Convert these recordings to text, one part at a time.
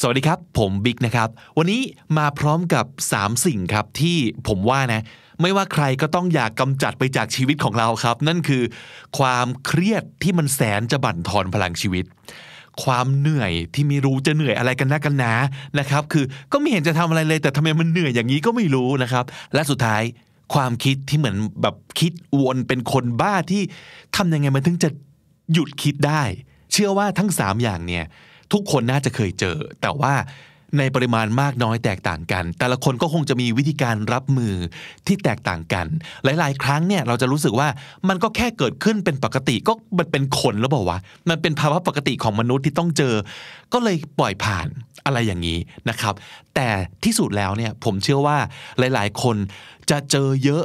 สวัสดีครับผมบิ๊กนะครับ วันนี้มาพร้อมกับ 3 สิ่งครับที่ผมว่านะไม่ว่าใครก็ต้องอยากกำจัดไปจากชีวิตของเราครับ นั่นคือความเครียดที่มันแสนจะบั่นทอนพลังชีวิต ความเหนื่อยที่ไม่รู้จะเหนื่อยอะไรกันนะกันนะนะครับคือก็ไม่เห็นจะทำอะไรเลยแต่ทำไมมันเหนื่อยอย่างนี้ก็ไม่รู้นะครับ และสุดท้ายความคิดที่เหมือนแบบคิดวนเป็นคนบ้าที่ทำยังไงมันถึงจะหยุดคิดได้ เชื่อว่าทั้ง3อย่างเนี่ยทุกคนน่าจะเคยเจอ แต่ว่าในปริมาณมากน้อยแตกต่างกัน แต่ละคนก็คงจะมีวิธีการรับมือที่แตกต่างกัน หลายๆครั้งเนี่ยเราจะรู้สึกว่ามันก็แค่เกิดขึ้นเป็นปกติก็มันเป็นคนแล้วบอกว่า มันเป็นภาวะปกติของมนุษย์ที่ต้องเจอก็เลยปล่อยผ่านอะไรอย่างนี้นะครับ แต่ที่สุดแล้วเนี่ยผมเชื่อว่าหลายๆคนจะเจอเยอะ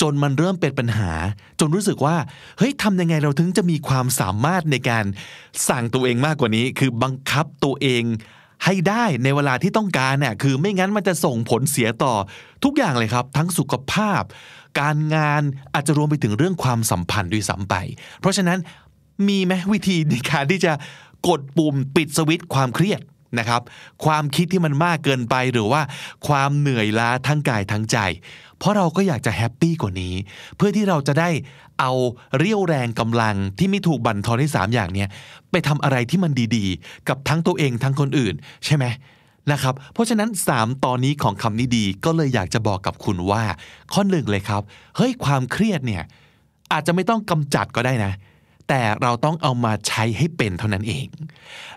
จนมันเริ่มเป็นปัญหา จนรู้สึกว่าเฮ้ยทำยังไงเราถึงจะมีความสามารถในการสั่งตัวเองมากกว่านี้ คือบังคับตัวเองให้ได้ในเวลาที่ต้องการเนี่ยคือไม่งั้นมันจะส่งผลเสียต่อทุกอย่างเลยครับ ทั้งสุขภาพ การงานอาจจะรวมไปถึงเรื่องความสัมพันธ์ด้วยซ้ำไป เพราะฉะนั้นมีไหมวิธีในการที่จะกดปุ่มปิดสวิตช์ความเครียดนะครับ ความคิดที่มันมากเกินไปหรือว่า ความเหนื่อยล้าทั้งกายทั้งใจเพราะเราก็อยากจะแฮปปี้กว่านี้ เพื่อที่เราจะได้เอาเรี่ยวแรงกำลังที่ไม่ถูกบั่นทอนที่3อย่างเนี้ยไปทำอะไรที่มันดีๆ กับทั้งตัวเองทั้งคนอื่นใช่ไหมนะครับเพราะฉะนั้น 3 ตอนนี้ของคำนี้ดีก็เลยอยากจะบอกกับคุณว่าข้อหนึ่งเลยครับเฮ้ยความเครียดเนี่ยอาจจะไม่ต้องกำจัดก็ได้นะ แต่เราต้องเอามาใช้ให้เป็นเท่านั้นเอง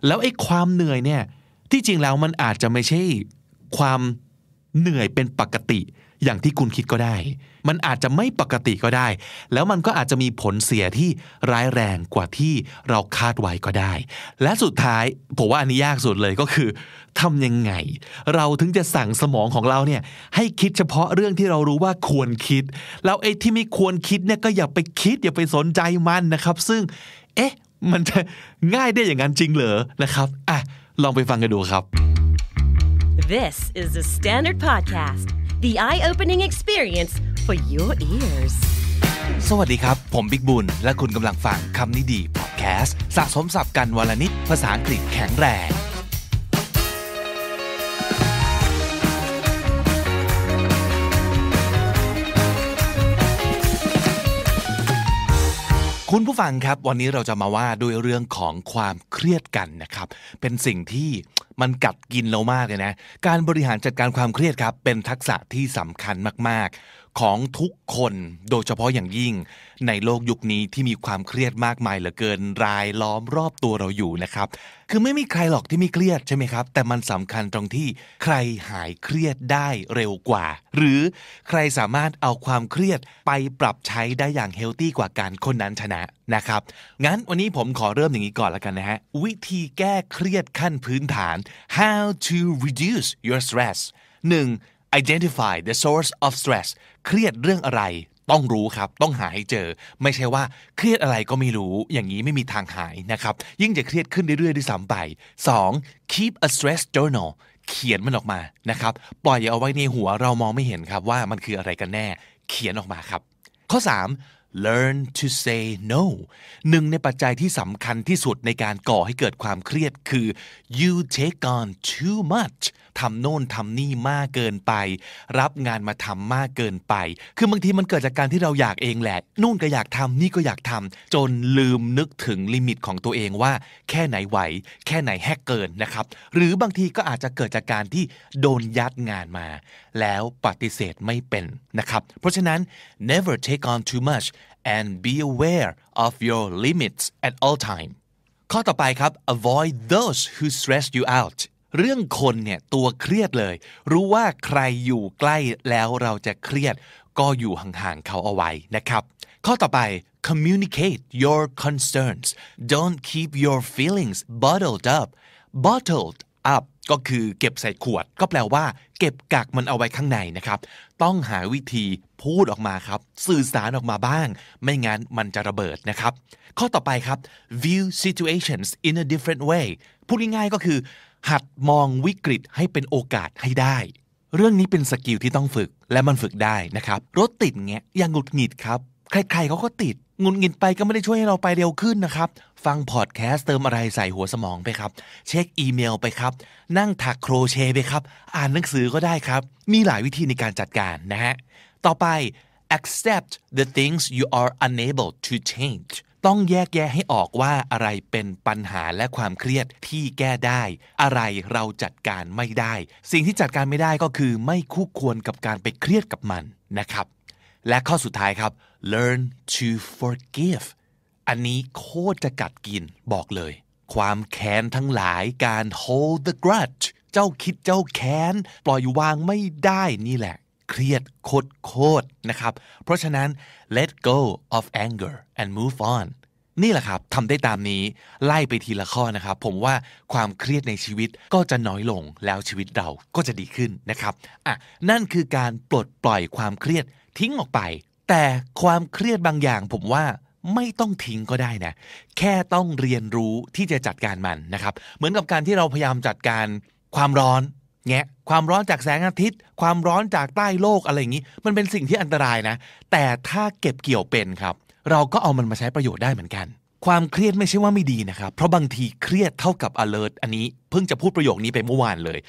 แล้วไอ้ความเหนื่อยเนี่ยที่จริงแล้วมันอาจจะไม่ใช่ความเหนื่อยเป็นปกติอย่างที่คุณคิดก็ได้ มันอาจจะไม่ปกติก็ได้ แล้วมันก็อาจจะมีผลเสียที่ร้ายแรงกว่าที่เราคาดไว้ก็ได้ และสุดท้ายผมว่าอันนี้ยากสุดเลยก็คือทำยังไง เราถึงจะสั่งสมองของเราเนี่ยให้คิดเฉพาะเรื่องที่เรารู้ว่าควรคิดแล้วไอ้ที่ไม่ควรคิดเนี่ยก็อย่าไปคิดอย่าไปสนใจมันนะครับ ซึ่งเอ๊ะมันจะง่ายได้อย่างนั้นจริงเหรอนะครับอ่ะลองไปฟังกันดูครับ This is the Standard Podcast the eye-opening experience for your ears สวัสดีครับ ผมบิ๊กบุญ และคุณกำลังฟังคำนี้ดีพอดแคสต์สะสมสับกันวลนิดภาษาอังกฤษแข็งแรงคุณผู้ฟังครับ วันนี้เราจะมาว่า ด้วยเรื่องของความเครียดกันนะครับเป็นสิ่งที่มันกัดกินเรามากเลยนะ การบริหารจัดการความเครียดครับ เป็นทักษะที่สำคัญมากของทุกคนโดยเฉพาะอย่างยิ่ง ในโลกยุคนี้ที่มีความเครียดมากมายเหลือเกินรายล้อมรอบตัวเราอยู่นะครับ คือไม่มีใครหรอกที่ไม่เครียดใช่ไหมครับแต่มันสำคัญตรงที่ใครหายเครียดได้เร็วกว่า หรือใครสามารถเอาความเครียดไปปรับใช้ได้อย่างเฮลตี้กว่าการคนนั้นชนะนะครับงั้นวันนี้ผมขอเริ่มอย่างนี้ก่อนแล้วกันนะฮะวิธีแก้เครียดขั้นพื้นฐาน how to reduce your stress 1 identify the source of stress เครียดเรื่องอะไรต้องรู้ครับต้องหาให้เจอ ไม่ใช่ว่า เครียดอะไรก็ไม่รู้อย่างนี้ไม่มีทางหายนะครับยิ่งจะเครียดขึ้นเรื่อยๆด้วยซ้ำไป 2. keep a stress journal เขียนมันออกมานะครับปล่อยเอาไว้ในหัวเรามองไม่เห็นครับว่ามันคืออะไรกันแน่ เขียนออกมาครับ ข้อ 3. learn to say no หนึ่งในปัจจัยที่สำคัญที่สุดในการก่อให้เกิดความเครียดคือ you take on too much ทำโน่นทำนี่มากเกินไป รับงานมาทำมากเกินไป คือบางทีมันเกิดจากการที่เราอยากเองแหละนู่นก็อยากทำนี่ก็อยากทำจนลืมนึกถึงลิมิตของตัวเองว่า แค่ไหนไหว แค่ไหนแฮกเกินนะครับหรือบางทีก็อาจจะเกิดจากการที่โดนยัดงานมา แล้วปฏิเสธไม่เป็นนะครับเพราะฉะนั้น never take on too much and be aware of your limits at all time ข้อต่อไปครับ avoid those who stress you out เรื่องคนเนี่ยตัวเครียดเลย รู้ว่าใครอยู่ใกล้แล้วเราจะเครียด ก็อยู่ห่างๆเขาเอาไว้นะครับ ข้อต่อไป communicate your concerns don't keep your feelings bottled up bottled up ก็คือเก็บใส่ขวด ก็แปลว่าเก็บกักมันเอาไว้ข้างในนะครับ ต้องหาวิธีพูดออกมาครับ สื่อสารออกมาบ้าง ไม่งั้นมันจะระเบิดนะครับ ข้อต่อไปครับ view situations in a different way พูดง่ายๆก็คือหัดมองวิกฤตให้เป็นโอกาสให้ได้ เรื่องนี้เป็นสกิลที่ต้องฝึก และมันฝึกได้นะครับ รถติดเงี้ยอย่างหงุดหงิดครับ ใครๆเขาก็ติดงุนงินไปก็ไม่ได้ช่วยให้เราไปเร็วขึ้นนะครับฟังพอดแคสต์เติมอะไรใส่หัวสมองไปครับเช็คอีเมลไปครับ นั่งถักโครเชต์ไปครับอ่านหนังสือก็ได้ครับ มีหลายวิธีในการจัดการนะฮะต่อไป accept the things you are unable to change ต้องแยกแยะให้ออกว่าอะไรเป็นปัญหาและความเครียดที่แก้ได้ อะไรเราจัดการไม่ได้ สิ่งที่จัดการไม่ได้ก็คือไม่คู่ควรกับการไปเครียดกับมันนะครับ และข้อสุดท้ายครับ learn to forgive อันนี้โคตรจะกัดกินบอกเลย ความแค้นทั้งหลายการ hold the grudge เจ้าคิดเจ้าแค้นปล่อยวางไม่ได้นี่แหละเครียดโคตรๆนะครับเพราะฉะนั้น let go of anger and move on นี่แหละครับทำได้ตามนี้ไล่ไปทีละข้อนะครับ ผมว่าความเครียดในชีวิตก็จะน้อยลงแล้วชีวิตเราก็จะดีขึ้นนะครับอ่ะนั่นคือการปลดปล่อยความเครียดทิ้งออกไป แต่ความเครียดบางอย่างผมว่าไม่ต้องทิ้งก็ได้นะแค่ต้องเรียนรู้ที่จะจัดการมันนะครับ เหมือนกับการที่เราพยายามจัดการความร้อนแงะความร้อนจากแสงอาทิตย์ ความร้อนจากใต้โลกอะไรอย่างนี้ มันเป็นสิ่งที่อันตรายนะ แต่ถ้าเก็บเกี่ยวเป็นครับ เราก็เอามันมาใช้ประโยชน์ได้เหมือนกัน ความเครียดไม่ใช่ว่าไม่ดีนะครับ เพราะบางทีเครียดเท่ากับ alert อันนี้เพิ่งจะพูดประโยคนี้ไปเมื่อวานเลย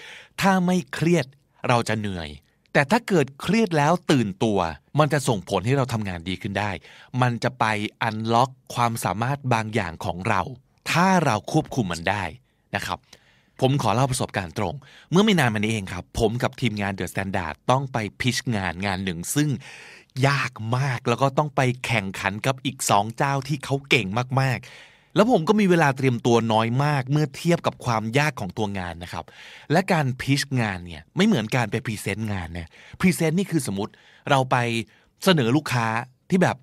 ถ้าไม่เครียดเราจะเหนื่อย แต่ถ้าเกิดเครียดแล้วตื่นตัว มันจะส่งผลให้เราทำงานดีขึ้นได้ มันจะไปอันล็อกความสามารถบางอย่างของเราถ้าเราควบคุมมันได้นะครับผมขอเล่าประสบการณ์ตรง เมื่อไม่นานมานี้เองครับ ผมกับทีมงานเดอะสแตนดาร์ดต้องไปพิชงานงานหนึ่ง ซึ่งยากมากแล้วก็ต้องไปแข่งขันกับอีกสองเจ้าที่เขาเก่งมาก ๆ แล้วผมก็มีเวลาเตรียมตัวน้อยมากเมื่อเทียบกับความยากของตัวงานนะครับ และการพิชงานเนี่ยไม่เหมือนการไปพรีเซนต์งานเนี่ยพรีเซนต์นี่คือสมมติเราไปเสนอลูกค้าที่แบบ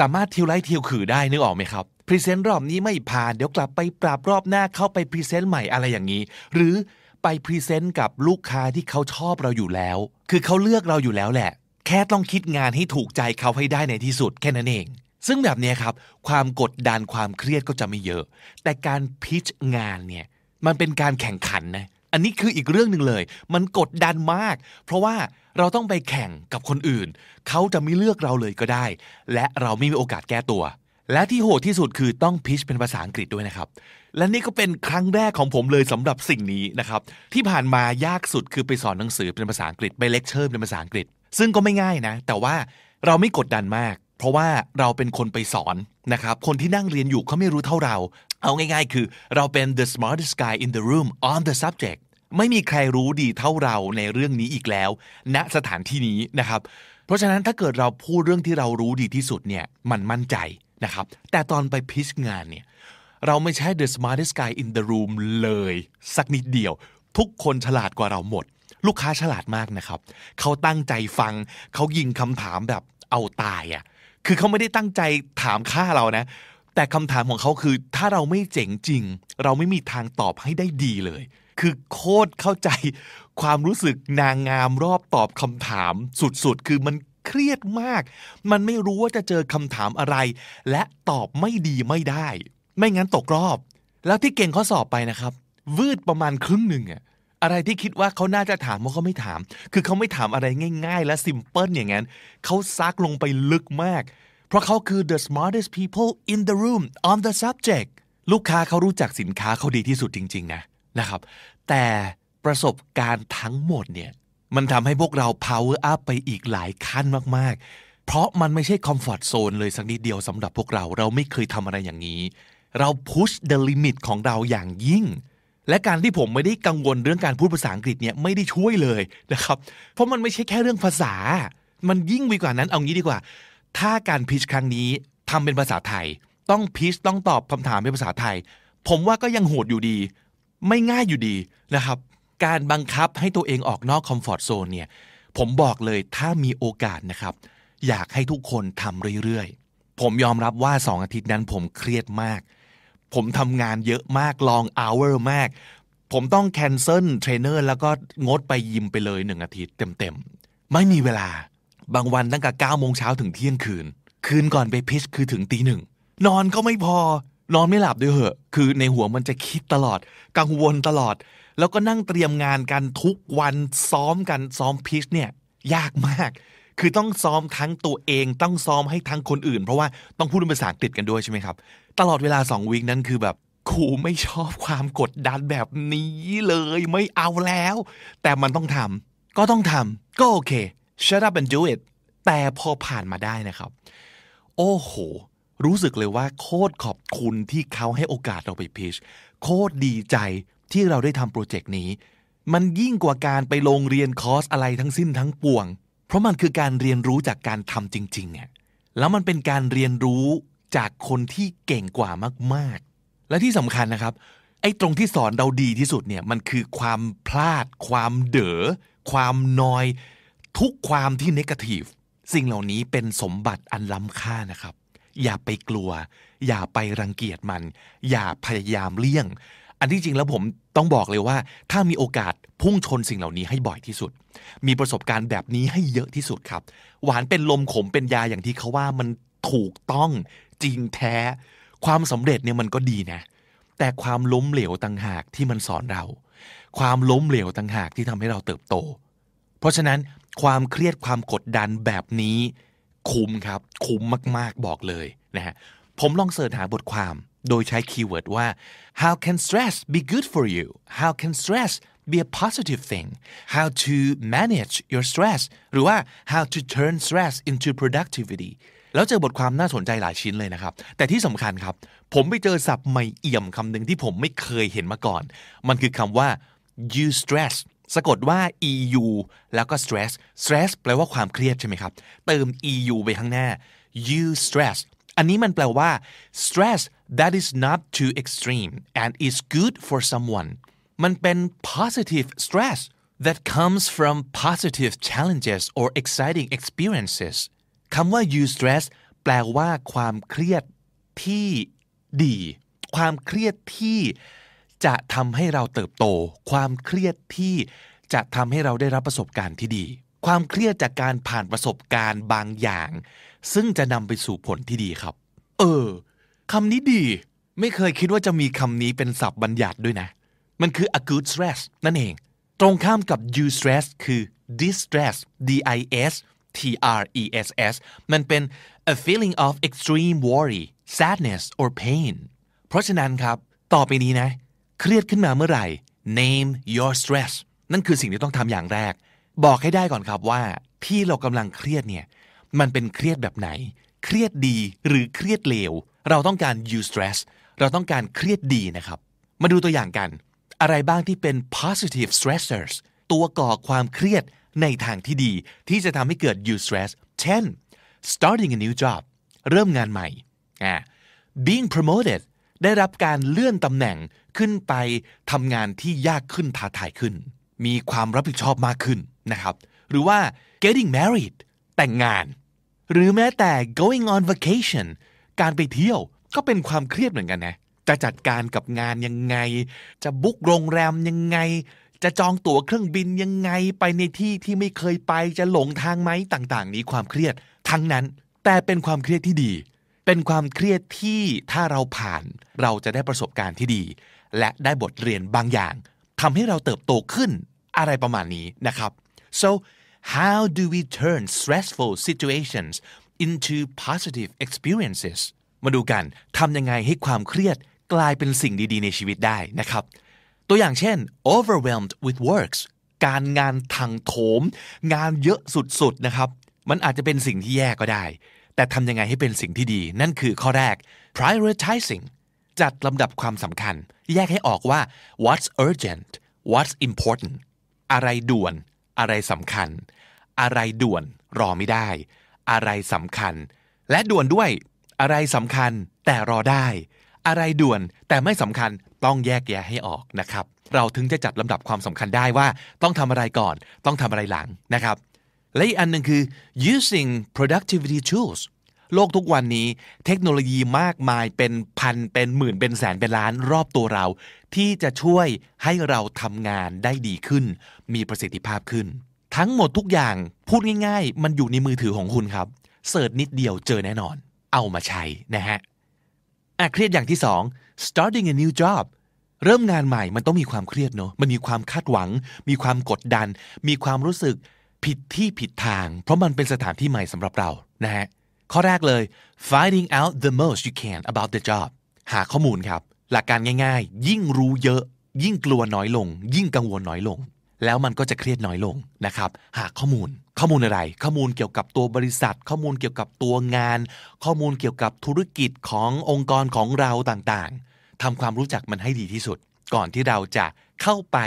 สามารถเทียวไล่เทียวขือได้นึกออกไหมครับพรีเซนต์รอบนี้ไม่ผ่านเดี๋ยวกลับไปปรับรอบหน้าเข้าไปพรีเซนต์ใหม่อะไรอย่างนี้ หรือไปพรีเซนต์กับลูกค้าที่เขาชอบเราอยู่แล้ว คือเขาเลือกเราอยู่แล้วแหละ แค่ต้องคิดงานให้ถูกใจเขาให้ได้ในที่สุดแค่นั้นเอง ซึ่งแบบนี้ครับ ความกดดันความเครียดก็จะไม่เยอะ แต่การพิชงานเนี่ย มันเป็นการแข่งขันนะอันนี้คืออีกเรื่องหนึ่งเลย มันกดดันมาก เพราะว่าเราต้องไปแข่งกับคนอื่นเขาจะไม่เลือกเราเลยก็ได้ และเราไม่มีโอกาสแก้ตัวและที่โหดที่สุดคือต้องพิชเป็นภาษาอังกฤษด้วยนะครับ และนี่ก็เป็นครั้งแรกของผมเลยสำหรับสิ่งนี้นะครับที่ผ่านมายากสุดคือไปสอนหนังสือเป็นภาษาอังกฤษไปเลคเชอร์เป็นภาษาอังกฤษ ซึ่งก็ไม่ง่ายนะแต่ว่าเราไม่กดดันมาก เพราะว่าเราเป็นคนไปสอนนะครับคนที่นั่งเรียนอยู่เขาไม่รู้เท่าเรา เอาง่ายๆ คือเราเป็น the smartest guy in the room on the subject ไม่มีใครรู้ดีเท่าเราในเรื่องนี้อีกแล้ว ณสถานที่นี้นะครับเพราะฉะนั้นถ้าเกิดเราพูดเรื่องที่เรารู้ดีที่สุดเนี่ยมันมั่นใจนะครับแต่ตอนไปพิชงานเนี่ยเราไม่ใช่ the smartest guy in the room เลยสักนิดเดียว ทุกคนฉลาดกว่าเราหมด ลูกค้าฉลาดมากนะครับเขาตั้งใจฟัง เขายิงคำถามแบบเอาตายอะ่ะคือเขาไม่ได้ตั้งใจถามค่าเรานะแต่คำถามของเขาคือถ้าเราไม่เจ๋งจริง เราไม่มีทางตอบให้ได้ดีเลย คือโคตรเข้าใจความรู้สึกนางงามรอบตอบคำถามสุดๆ คือมันเครียดมาก มันไม่รู้ว่าจะเจอคำถามอะไร และตอบไม่ดีไม่ได้ ไม่งั้นตกรอบ แล้วที่เก่งข้อสอบไปนะครับ วืดประมาณครึ่งหนึ่งอะอะไรที่คิดว่าเขาน่าจะถามว่าเขาไม่ถาม คือเขาไม่ถามอะไรง่ายๆ และซิมเพิลอย่างนั้น เขาซักลงไปลึกมาก เพราะเขาคือ the smartest people in the room on the subject ลูกค้าเขารู้จักสินค้าเขาดีที่สุดจริง ๆนะ นะครับ แต่ประสบการณ์ทั้งหมดเนี่ยมันทำให้พวกเรา power up ไปอีกหลายขั้นมาก ๆ เพราะมันไม่ใช่คอมฟอร์ z โซนเลยสักนิดเดียวสำหรับพวกเรา เราไม่เคยทำอะไรอย่างนี้ เราพุช the limit ของเราอย่างยิ่ง และการที่ผมไม่ได้กังวลเรื่องการพูดภาษาอังกฤษเนี่ยไม่ได้ช่วยเลยนะครับ เพราะมันไม่ใช่แค่เรื่องภาษา มันยิ่งไปกว่านั้น เอางี้ดีกว่า ถ้าการพิชครั้งนี้ทำเป็นภาษาไทย ต้องพิชต้องตอบคำถามเป็นภาษาไทย ผมว่าก็ยังโหดอยู่ดี ไม่ง่ายอยู่ดีนะครับการบังคับให้ตัวเองออกนอกคอมฟอร์ทโซนเนี่ย ผมบอกเลยถ้ามีโอกาสนะครับ อยากให้ทุกคนทำเรื่อยๆ ผมยอมรับว่าสองอาทิตย์นั้นผมเครียดมาก ผมทำงานเยอะมากลองอาเวอร์มาก ผมต้องแคนเซิลเทรนเนอร์แล้วก็งดไปยิมไปเลยหนึ่งอาทิตย์เต็มๆ ไม่มีเวลา บางวันตั้งแต่9โมงเช้าถึงเที่ยงคืน คืนก่อนไปพิชคือถึงตีหนึ่ง นอนก็ไม่พอ นอนไม่หลับด้วยเหอะ คือในหัวมันจะคิดตลอด กังวลตลอดแล้วก็นั่งเตรียมงานกันทุกวันซ้อมกันซ้อมพีชเนี่ย ยากมาก คือต้องซ้อมทั้งตัวเองต้องซ้อมให้ทั้งคนอื่น เพราะว่าต้องพูดภาษาอังกฤษกันด้วยใช่ไหมครับ ตลอดเวลาสองวีกนั้นคือแบบครูไม่ชอบความกดดันแบบนี้เลย ไม่เอาแล้ว แต่มันต้องทำก็ต้องทำก็โอเค shut up and do it แต่พอผ่านมาได้นะครับ โอ้โหรู้สึกเลยว่า โคตรขอบคุณที่เขาให้โอกาสเราไปพีชโคตรดีใจที่เราได้ทำโปรเจกต์นี้ มันยิ่งกว่าการไปลงเรียนคอร์สอะไรทั้งสิ้นทั้งปวง เพราะมันคือการเรียนรู้จากการทำจริงๆเนี่ยแล้วมันเป็นการเรียนรู้จากคนที่เก่งกว่ามากๆ และที่สำคัญนะครับ ไอ้ตรงที่สอนเราดีที่สุดเนี่ยมันคือความพลาด ความเด๋อความนอยทุกความที่เนกาทีฟสิ่งเหล่านี้เป็นสมบัติอันล้ำค่านะครับ อย่าไปกลัว อย่าไปรังเกียจมัน อย่าพยายามเลี่ยงอันที่จริงแล้วผมต้องบอกเลยว่า ถ้ามีโอกาสพุ่งชนสิ่งเหล่านี้ให้บ่อยที่สุด มีประสบการณ์แบบนี้ให้เยอะที่สุดครับ หวานเป็นลมขมเป็นยาอย่างที่เขาว่ามันถูกต้องจริงแท้ ความสำเร็จเนี่ยมันก็ดีนะ แต่ความล้มเหลวต่างหากที่มันสอนเรา ความล้มเหลวต่างหากที่ทำให้เราเติบโต เพราะฉะนั้นความเครียดความกดดันแบบนี้คุ้มครับ คุ้มมาก ๆบอกเลยนะฮะผมลองเสิร์ชหาบทความโดยใช้คีย์เวิร์ดว่า how can stress be good for you how can stress be a positive thing how to manage your stress หรือว่า how to turn stress into productivity แล้วเจอบทความน่าสนใจหลายชิ้นเลยนะครับ แต่ที่สำคัญครับ ผมไปเจอศัพท์ใหม่เอี่ยมคำหนึ่งที่ผมไม่เคยเห็นมาก่อน มันคือคำว่า you stress สะกดว่า eu แล้วก็ stress stress แปลว่าความเครียดใช่ไหมครับ เติม eu ไปข้างหน้า you stress อันนี้มันแปลว่า stress that is not too extreme and is good for someone มันเป็น positive stress that comes from positive challenges or exciting experiences คำว่า you stress แปลว่า ความเครียดที่ดี ความเครียดที่จะทำให้เราเติบโต ความเครียดที่จะทำให้เราได้รับประสบการณ์ที่ดีความเครียดจากการผ่านประสบการณ์บางอย่าง ซึ่งจะนำไปสู่ผลที่ดีครับ เออคำนี้ดี ไม่เคยคิดว่าจะมีคำนี้เป็นศัพท์บัญญัติด้วยนะ มันคือ acute stress นั่นเอง ตรงข้ามกับ you stress คือ distress d i s t r e s s มันเป็น a feeling of extreme worry sadness or pain เพราะฉะนั้นครับ ต่อไปนี้นะ เครียดขึ้นมาเมื่อไหร่ name your stress นั่นคือสิ่งที่ต้องทำอย่างแรกบอกให้ได้ก่อนครับว่าที่เรากำลังเครียดเนี่ย มันเป็นเครียดแบบไหน เครียดดีหรือเครียดเลว เราต้องการ you stress เราต้องการเครียดดีนะครับ มาดูตัวอย่างกัน อะไรบ้างที่เป็น positive stressors ตัวก่อความเครียดในทางที่ดีที่จะทำให้เกิด you stress เช่น starting a new job เริ่มงานใหม่ being promoted ได้รับการเลื่อนตำแหน่งขึ้นไปทำงานที่ยากขึ้นท้าทายขึ้น มีความรับผิดชอบมากขึ้นนะครับหรือว่า getting married แต่งงาน หรือแม้แต่ going on vacation การไปเที่ยวก็เป็นความเครียดเหมือนกันนะ จะจัดการกับงานยังไง จะบุ๊กโรงแรมยังไง จะจองตั๋วเครื่องบินยังไง ไปในที่ที่ไม่เคยไป จะหลงทางไหมต่างๆนี้ความเครียด ทั้งนั้น แต่เป็นความเครียดที่ดี เป็นความเครียดที่ถ้าเราผ่านเราจะได้ประสบการณ์ที่ดี และได้บทเรียนบางอย่างทำให้เราเติบโตขึ้นอะไรประมาณนี้นะครับ so how do we turn stressful situations into positive experiences มาดูกันทำยังไงให้ความเครียดกลายเป็นสิ่งดีๆในชีวิตได้นะครับ ตัวอย่างเช่น overwhelmed with works การงานทางโถม งานเยอะสุดๆนะครับ มันอาจจะเป็นสิ่งที่แย่ก็ได้ แต่ทำยังไงให้เป็นสิ่งที่ดี นั่นคือข้อแรก prioritizing จัดลำดับความสำคัญ แยกให้ออกว่า what's urgent what's important อะไรด่วนอะไรสำคัญ อะไรด่วนรอไม่ได้ อะไรสำคัญ และด่วนด้วยอะไรสำคัญแต่รอได้ อะไรด่วนแต่ไม่สำคัญต้องแยกแยะให้ออกนะครับเราถึงจะจัดลำดับความสำคัญได้ว่าต้องทำอะไรก่อนต้องทำอะไรหลังนะครับ และอีกอันหนึ่งคือ using productivity tools โลกทุกวันนี้เทคโนโลยีมากมายเป็นพัน เป็นหมื่นเป็นแสน เป็นล้านรอบตัวเรา ที่จะช่วยให้เราทำงานได้ดีขึ้น มีประสิทธิภาพขึ้น ทั้งหมดทุกอย่างพูดง่าย ๆ มันอยู่ในมือถือของคุณครับเสิร์ชนิดเดียวเจอแน่นอน เอามาใช้นะฮะอ่ะเครียดอย่างที่สอง starting a new job เริ่มงานใหม่มันต้องมีความเครียดเนอะมันมีความคาดหวัง มีความกดดัน มีความรู้สึกผิดที่ผิดทาง เพราะมันเป็นสถานที่ใหม่สำหรับเรานะฮะข้อแรกเลย finding out the most you can about the job หาข้อมูลครับหลักการง่าย ๆ ยิ่งรู้เยอะ ยิ่งกลัวน้อยลง ยิ่งกังวลน้อยลง แล้วมันก็จะเครียดน้อยลงนะครับหาข้อมูล ข้อมูลอะไร ข้อมูลเกี่ยวกับตัวบริษัท ข้อมูลเกี่ยวกับตัวงาน ข้อมูลเกี่ยวกับธุรกิจขององค์กรของเราต่างๆทำความรู้จักมันให้ดีที่สุด ก่อนที่เราจะเข้าไป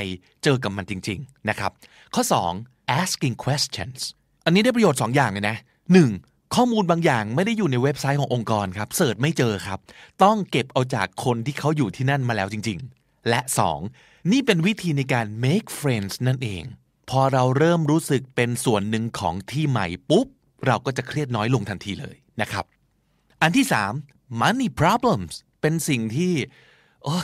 เจอกับมันจริงๆนะครับข้อ2 asking questions อันนี้ได้ประโยชน์2อย่างเลยนะ1ข้อมูลบางอย่างไม่ได้อยู่ในเว็บไซต์ขององค์กรครับเสิร์ชไม่เจอครับ ต้องเก็บเอาจากคนที่เขาอยู่ที่นั่นมาแล้วจริง ๆ และ 2. นี่เป็นวิธีในการ make friends นั่นเอง พอเราเริ่มรู้สึกเป็นส่วนหนึ่งของที่ใหม่ปุ๊บ เราก็จะเครียดน้อยลงทันทีเลยนะครับ อันที่ 3 money problems เป็นสิ่งที่โอ้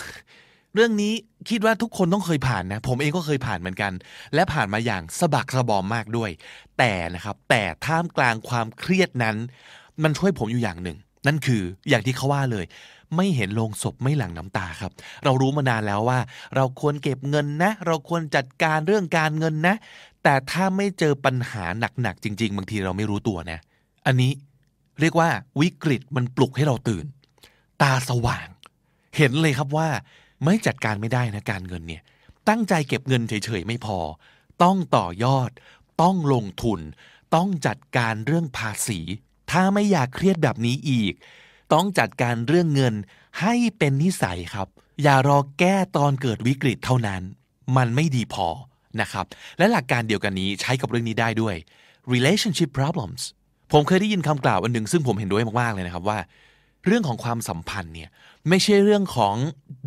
เรื่องนี้คิดว่าทุกคนต้องเคยผ่านนะ ผมเองก็เคยผ่านเหมือนกัน และผ่านมาอย่างสะบักสะบอมมากด้วย แต่นะครับแต่ท่ามกลางความเครียดนั้น มันช่วยผมอยู่อย่างหนึ่ง นั่นคืออย่างที่เขาว่าเลย ไม่เห็นโลงศพไม่หลั่งน้ำตาครับ เรารู้มานานแล้วว่า เราควรเก็บเงินนะ เราควรจัดการเรื่องการเงินนะ แต่ถ้าไม่เจอปัญหาหนักๆจริง ๆ บางทีเราไม่รู้ตัวนะ อันนี้เรียกว่าวิกฤตมันปลุกให้เราตื่น ตาสว่าง เห็นเลยครับว่าไม่จัดการไม่ได้นะการเงินเนี่ยตั้งใจเก็บเงินเฉยๆ ไม่พอ ต้องต่อยอด ต้องลงทุน ต้องจัดการเรื่องภาษี ถ้าไม่อยากเครียดแบบนี้อีก ต้องจัดการเรื่องเงินให้เป็นนิสัยครับ อย่ารอแก้ตอนเกิดวิกฤตเท่านั้น มันไม่ดีพอนะครับ และหลักการเดียวกันนี้ใช้กับเรื่องนี้ได้ด้วย relationship problems ผมเคยได้ยินคำกล่าวอันหนึ่งซึ่งผมเห็นด้วยมากๆเลยนะครับว่า เรื่องของความสัมพันธ์เนี่ยไม่ใช่เรื่องของ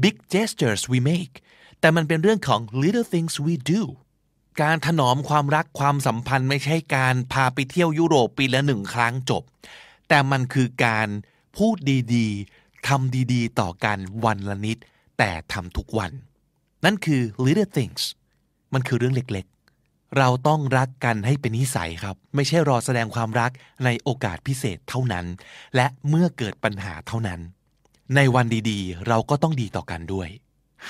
big gestures we make แต่มันเป็นเรื่องของ little things we do การถนอมความรักความสัมพันธ์ ไม่ใช่การพาไปเที่ยวยุโรปปีละหนึ่งครั้งจบ แต่มันคือการพูดดีๆ ทำดีๆ ต่อกันวันละนิด แต่ทำทุกวัน นั่นคือ little things มันคือเรื่องเล็กๆ เราต้องรักกันให้เป็นนิสัยครับ ไม่ใช่รอแสดงความรักในโอกาสพิเศษเท่านั้น และเมื่อเกิดปัญหาเท่านั้นในวันดีๆ เราก็ต้องดีต่อกันด้วย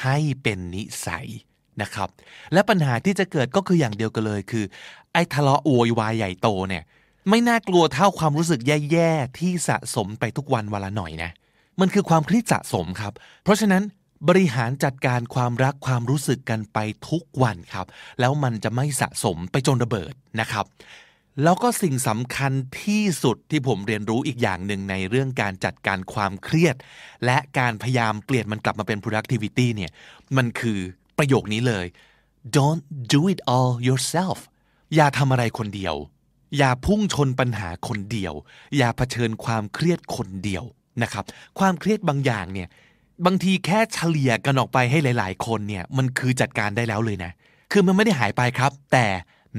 ให้เป็นนิสัยนะครับ และปัญหาที่จะเกิดก็คืออย่างเดียวกันเลยคือ ไอ้ทะเลาะอวยวายใหญ่โตเนี่ย ไม่น่ากลัวเท่าความรู้สึกแย่ๆที่สะสมไปทุกวันวันละหน่อยนะมันคือความคลีดสะสมครับ เพราะฉะนั้นบริหารจัดการความรักความรู้สึกกันไปทุกวันครับ แล้วมันจะไม่สะสมไปจนระเบิดนะครับแล้วก็สิ่งสำคัญที่สุดที่ผมเรียนรู้อีกอย่างหนึ่งในเรื่องการจัดการความเครียด และการพยายามเปลี่ยนมันกลับมาเป็น productivity เนี่ยมันคือประโยคนี้เลย don't do it all yourself อย่าทำอะไรคนเดียว อย่าพุ่งชนปัญหาคนเดียว อย่าเผชิญความเครียดคนเดียวนะครับความเครียดบางอย่างเนี่ยบางทีแค่เฉลี่ยกันออกไปให้หลายๆ คนเนี่ยมันคือจัดการได้แล้วเลยนะคือมันไม่ได้หายไปครับ แต่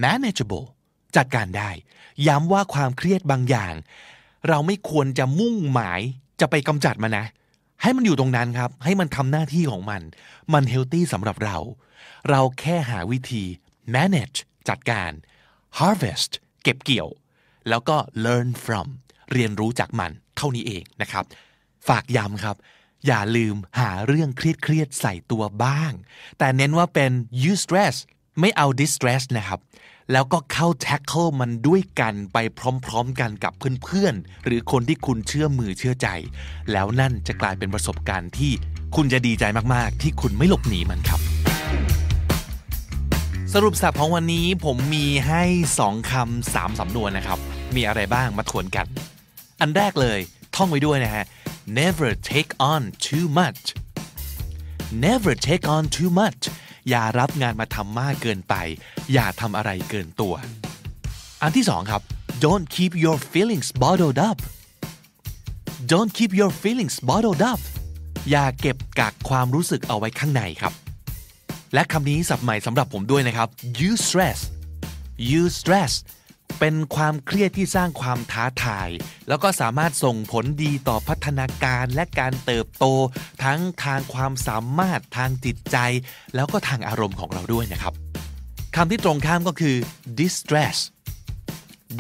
manageable จัดการได้ ย้ำว่าความเครียดบางอย่าง เราไม่ควรจะมุ่งหมายจะไปกำจัดมันนะ ให้มันอยู่ตรงนั้นครับ ให้มันทำหน้าที่ของมัน มันเฮลตี้สำหรับเรา เราแค่หาวิธี manage จัดการ harvest เก็บเกี่ยว แล้วก็ learn from เรียนรู้จากมัน เท่านี้เองนะครับ ฝากย้ำครับ อย่าลืมหาเรื่องเครียดๆใส่ตัวบ้าง แต่เน้นว่าเป็น you stress ไม่เอา distress นะครับแล้วก็เข้า tackle มันด้วยกันไปพร้อมๆกันกับเพื่อนๆ หรือคนที่คุณเชื่อมือเชื่อใจ แล้วนั่นจะกลายเป็นประสบการณ์ที่คุณจะดีใจมากๆที่คุณไม่หลบหนีมันครับ สรุปสับของวันนี้ผมมีให้ 2คำ3สำนวนนะครับ มีอะไรบ้างมาทวนกัน อันแรกเลย ท่องไว้ด้วยนะฮะ never take on too much never take on too much อย่ารับงานมาทำมากเกินไป อย่าทำอะไรเกินตัว อันที่สองครับ don't keep your feelings bottled up don't keep your feelings bottled up อย่าเก็บกักความรู้สึกเอาไว้ข้างในครับ และคำนี้สับใหม่สำหรับผมด้วยนะครับ use stress use stress เป็นความเครียดที่สร้างความท้าทาย แล้วก็สามารถส่งผลดีต่อพัฒนาการและการเติบโต ทั้งทางความสามารถทางจิตใจ แล้วก็ทางอารมณ์ของเราด้วยนะครับคำที่ตรงข้ามก็คือ distress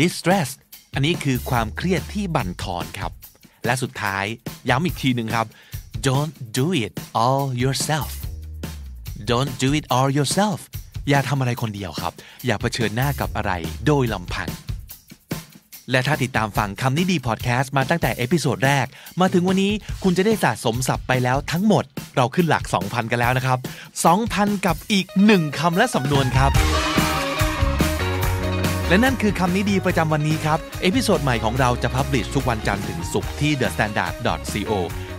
distress อันนี้คือความเครียดที่บั่นทอนครับ และสุดท้ายย้ำอีกทีหนึ่งครับ don't do it all yourself don't do it all yourself อย่าทำอะไรคนเดียวครับ อย่าเผชิญหน้ากับอะไรโดยลำพัง และถ้าติดตามฟังคำนี้ดีพอดแคสต์มาตั้งแต่ เอพิโซดแรกมาถึงวันนี้คุณจะได้สะสมศัพท์ไปแล้วทั้งหมด เราขึ้นหลัก 2,000 กันแล้วนะครับ 2,000 กับอีก 1คำและสำนวนครับ และนั่นคือคำนี้ดีประจำวันนี้ครับ เอพิโซดใหม่ของเราจะพับลิชทุกวันจันทร์ถึงศุกร์ที่ thestandard.co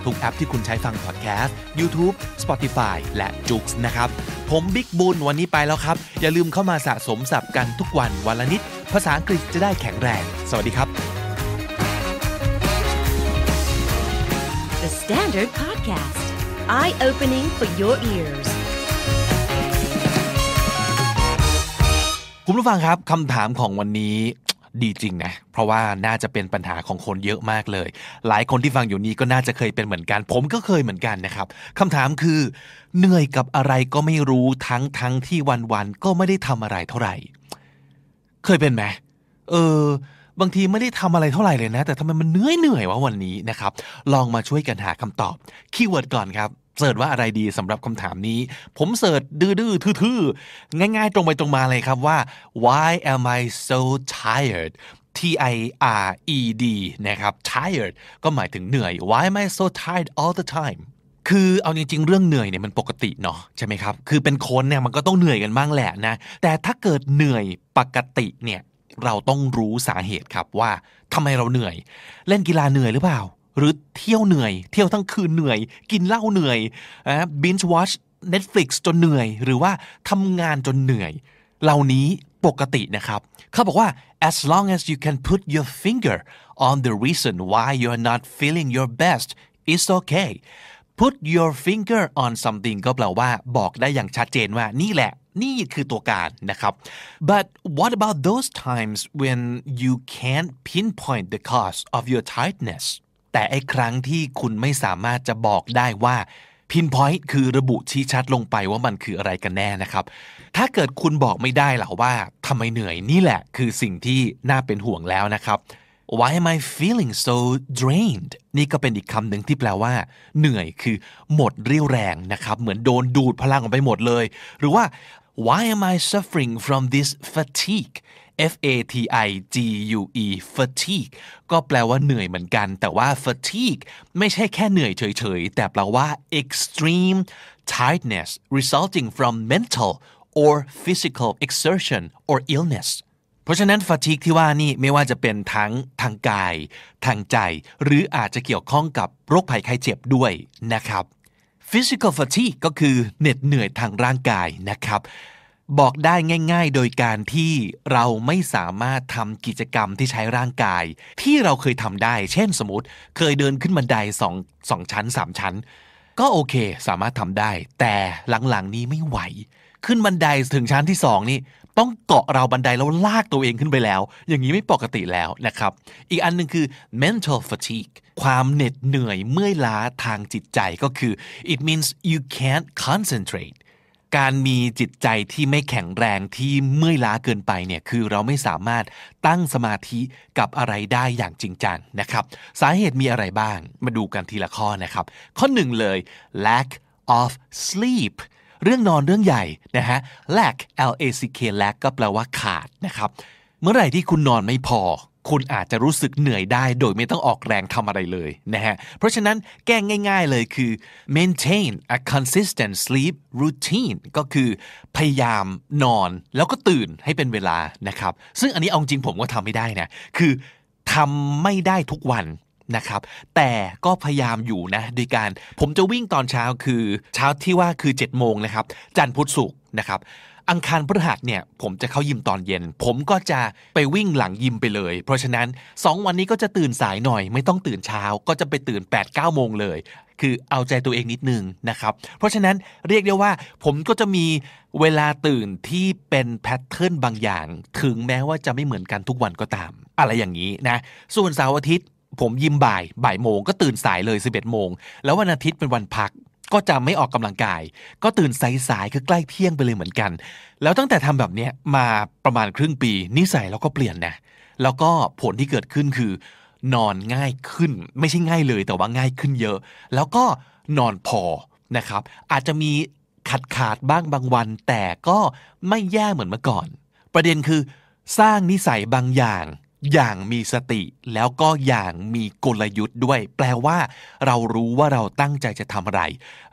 ทุกแอปที่คุณใช้ฟังพอดแคสต์ YouTube Spotify และ j o o x นะครับ ผมบิ๊กบุญวันนี้ไปแล้วครับ อย่าลืมเข้ามาสะสมศัพท์กันทุกวัน วันละนิด ภาษาอังกฤษจะได้แข็งแรง สวัสดีครับ The Standard Podcast Eye Opening for Your Ears คุณผู้ฟังครับ คำถามของวันนี้ดีจริงนะ เพราะว่าน่าจะเป็นปัญหาของคนเยอะมากเลย หลายคนที่ฟังอยู่นี้ก็น่าจะเคยเป็นเหมือนกัน ผมก็เคยเหมือนกันนะครับคำถามคือ เหนื่อยกับอะไรก็ไม่รู้ทั้งทั้งที่วันๆก็ไม่ได้ทำอะไรเท่าไหร่ เคยเป็นไหมเออ บางทีไม่ได้ทำอะไรเท่าไหร่เลยนะ แต่ทำไมมันเหนื่อยเหนื่อยวะวันนี้นะครับ ลองมาช่วยกันหาคำตอบ คีย์เวิร์ดก่อนครับเสิร์ชว่าอะไรดีสำหรับคำถามนี้ ผมเสิร์ชดื้อๆทื่อๆง่าย ๆ ตรงไปตรงมาเลยครับว่า why am I so tired T I R E D นะครับ tired ก็หมายถึงเหนื่อย why am I so tired all the time คือเอาจริง ๆเรื่องเหนื่อยเนี่ยมันปกติเนาะใช่ไหมครับ คือเป็นคนเนี่ยมันก็ต้องเหนื่อยกันบ้างแหละนะแต่ถ้าเกิดเหนื่อยปกติเนี่ย เราต้องรู้สาเหตุครับว่าทำไมเราเหนื่อย เล่นกีฬาเหนื่อยหรือเปล่าหรือเที่ยวเหนื่อยเที่ยวทั้งคืนเหนื่อย กินเหล้าเหนื่อยบินช์วอช Netflix จนเหนื่อยหรือว่าทำงานจนเหนื่อย เหล่านี้ปกตินะครับเขาบอกว่า as long as you can put your finger on the reason why you're not feeling your best it's okay put your finger on something ก็แปลว่าบอกได้อย่างชัดเจนว่านี่แหละนี่คือตัวการนะครับ but what about those times when you can't pinpoint the cause of your tiredness แต่ไอ้ครั้งที่คุณไม่สามารถจะบอกได้ว่า พินพอยต์คือระบุชี้ชัดลงไปว่ามันคืออะไรกันแน่นะครับ ถ้าเกิดคุณบอกไม่ได้หรอว่าทำไมเหนื่อยนี่แหละคือสิ่งที่น่าเป็นห่วงแล้วนะครับ Why am I feeling so drained นี่ก็เป็นอีกคำหนึ่งที่แปลว่า เหนื่อยคือหมดเรี่ยวแรงนะครับเหมือนโดนดูดพลังออกไปหมดเลย หรือว่า Why am I suffering from this fatigue F A T I G U E fatigue ก็แปลว่าเหนื่อยเหมือนกัน แต่ว่า fatigue ไม่ใช่แค่เหนื่อยเฉยๆแต่แปลว่า extreme tiredness resulting from mental or physical exertion or illness เพราะฉะนั้น fatigue ที่ว่านี่ไม่ว่าจะเป็นทั้งทางกายทางใจ หรืออาจจะเกี่ยวข้องกับโรคภัยไข้เจ็บด้วยนะครับ physical fatigue ก็คือเหน็ดเหนื่อยทางร่างกายนะครับบอกได้ง่ายๆ โดยการที่เราไม่สามารถทำกิจกรรมที่ใช้ร่างกาย ที่เราเคยทำได้ เช่นสมมติเคยเดินขึ้นบันไดสองสองชั้นสามชั้น ก็โอเคสามารถทำได้แต่หลังๆนี้ไม่ไหว ขึ้นบันไดถึงชั้นที่สองนี่ต้องเกาะเราบันไดแล้วลากตัวเองขึ้นไปแล้ว อย่างนี้ไม่ปกติแล้วนะครับ อีกอันหนึ่งคือ mental fatigue ความเหน็ดเหนื่อยเมื่อยล้าทางจิตใจก็คือ it means you can't concentrate การมีจิตใจที่ไม่แข็งแรงที่เมื่อยล้าเกินไปเนี่ยคือเราไม่สามารถตั้งสมาธิกับอะไรได้อย่างจริงจังนะครับสาเหตุมีอะไรบ้างมาดูกันทีละข้อนะครับ ข้อหนึ่งเลย lack of sleep เรื่องนอนเรื่องใหญ่นะฮะ lack l a c k lack ก็แปลว่าขาดนะครับเมื่อไหร่ที่คุณนอนไม่พอคุณอาจจะรู้สึกเหนื่อยได้โดยไม่ต้องออกแรงทำอะไรเลยนะฮะเพราะฉะนั้นแก้ง่าย ๆ เลยคือ maintain a consistent sleep routine ก็คือพยายามนอนแล้วก็ตื่นให้เป็นเวลานะครับซึ่งอันนี้เอาจริงผมก็ทำไม่ได้นะคือทำไม่ได้ทุกวันนะครับ แต่ก็พยายามอยู่นะโดยการผมจะวิ่งตอนเช้าคือเช้าที่ว่าคือ7จ็ดโมงนะครับจันทร์พุธศุกร์นะครับอังคารพฤหัสเนี่ยผมจะเข้ายิมตอนเย็น ผมก็จะไปวิ่งหลังยิมไปเลย เพราะฉะนั้น 2 วันนี้ก็จะตื่นสายหน่อย ไม่ต้องตื่นเช้าก็จะไปตื่น8เโมงเลย คือเอาใจตัวเองนิดนึงนะครับเพราะฉะนั้นเรียกได้ว่า ผมก็จะมีเวลาตื่นที่เป็นแพทเทิร์นบางอย่าง ถึงแม้ว่าจะไม่เหมือนกันทุกวันก็ตาม อะไรอย่างนี้นะส่วนเสาร์อาทิตย์ผมยิมบ่ายบ่ายโมงก็ตื่นสายเลย 11โมงแล้ววันอาทิตย์เป็นวันพักก็จะไม่ออกกำลังกาย ก็ตื่นสายๆคือใกล้เที่ยงไปเลยเหมือนกัน แล้วตั้งแต่ทำแบบนี้มาประมาณครึ่งปี นิสัยเราก็เปลี่ยนนะแล้วก็ผลที่เกิดขึ้นคือ นอนง่ายขึ้นไม่ใช่ง่ายเลยแต่ว่าง่ายขึ้นเยอะ แล้วก็นอนพอนะครับ อาจจะมีขัดขาดบ้างบางวัน แต่ก็ไม่แย่เหมือนเมื่อก่อน ประเด็นคือสร้างนิสัยบางอย่างอย่างมีสติแล้วก็อย่างมีกลยุทธ์ด้วย แปลว่า เรารู้ว่าเราตั้งใจจะทำอะไร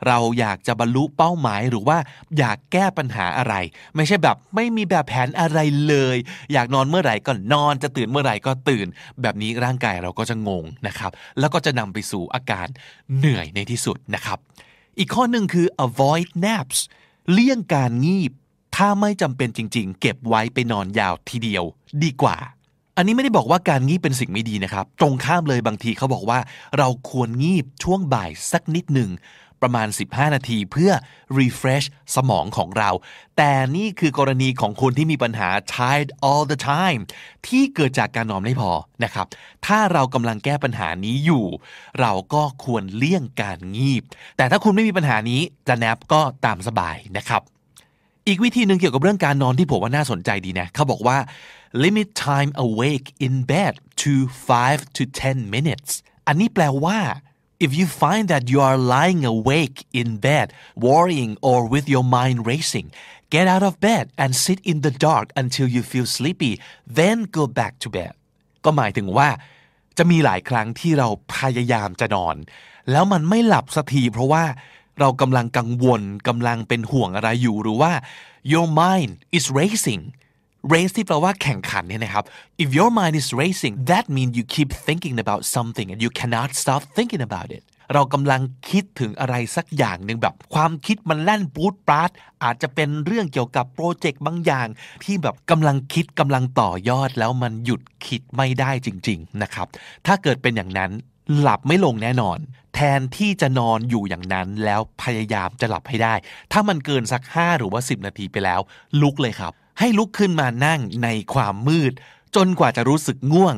เราอยากจะบรรลุเป้าหมาย หรือว่าอยากแก้ปัญหาอะไร ไม่ใช่แบบไม่มีแบบแผนอะไรเลย อยากนอนเมื่อไหร่ก็นอน จะตื่นเมื่อไหร่ก็ตื่น แบบนี้ร่างกายเราก็จะงงนะครับ แล้วก็จะนำไปสู่อาการเหนื่อยในที่สุดนะครับอีกข้อหนึ่งคือ avoid naps เลี่ยงการงีบ ถ้าไม่จำเป็นจริงๆ เก็บไว้ไปนอนยาวทีเดียวดีกว่าอันนี้ไม่ได้บอกว่าการงีบเป็นสิ่งไม่ดีนะครับ ตรงข้ามเลยบางทีเขาบอกว่าเราควรงีบช่วงบ่ายสักนิดหนึ่ง ประมาณ 15 นาทีเพื่อ refresh สมองของเรา แต่นี่คือกรณีของคนที่มีปัญหา tired all the time ที่เกิดจากการนอนไม่พอนะครับ ถ้าเรากำลังแก้ปัญหานี้อยู่ เราก็ควรเลี่ยงการงีบ แต่ถ้าคุณไม่มีปัญหานี้จะแนบก็ตามสบายนะครับ อีกวิธีหนึ่งเกี่ยวกับเรื่องการนอนที่ผมว่าน่าสนใจดีนะเขาบอกว่า limit time awake in bed to 5 to 10 minutes อันนี้แปลว่า if you find that you are lying awake in bed worrying or with your mind racing get out of bed and sit in the dark until you feel sleepy then go back to bed ก็หมายถึงว่าจะมีหลายครั้งที่เราพยายามจะนอนแล้วมันไม่หลับสักทีเพราะว่าเรากำลังกังวลกำลังเป็นห่วงอะไรอยู่หรือว่า your mind is racing race ที่แปลว่าแข่งขันเนี่ยนะครับ if your mind is racing that means you keep thinking about something and you cannot stop thinking about it เรากำลังคิดถึงอะไรสักอย่างหนึ่งแบบ ความคิดมันแล่นปูดปราดอาจจะเป็นเรื่องเกี่ยวกับโปรเจกต์บางอย่าง ที่แบบกำลังคิดกำลังต่อยอด แล้วมันหยุดคิดไม่ได้จริงๆนะครับ ถ้าเกิดเป็นอย่างนั้นหลับไม่ลงแน่นอน แทนที่จะนอนอยู่อย่างนั้นแล้วพยายามจะหลับให้ได้ ถ้ามันเกินสัก 5 หรือว่า 10 นาทีไปแล้วลุกเลยครับให้ลุกขึ้นมานั่งในความมืด จนกว่าจะรู้สึกง่วง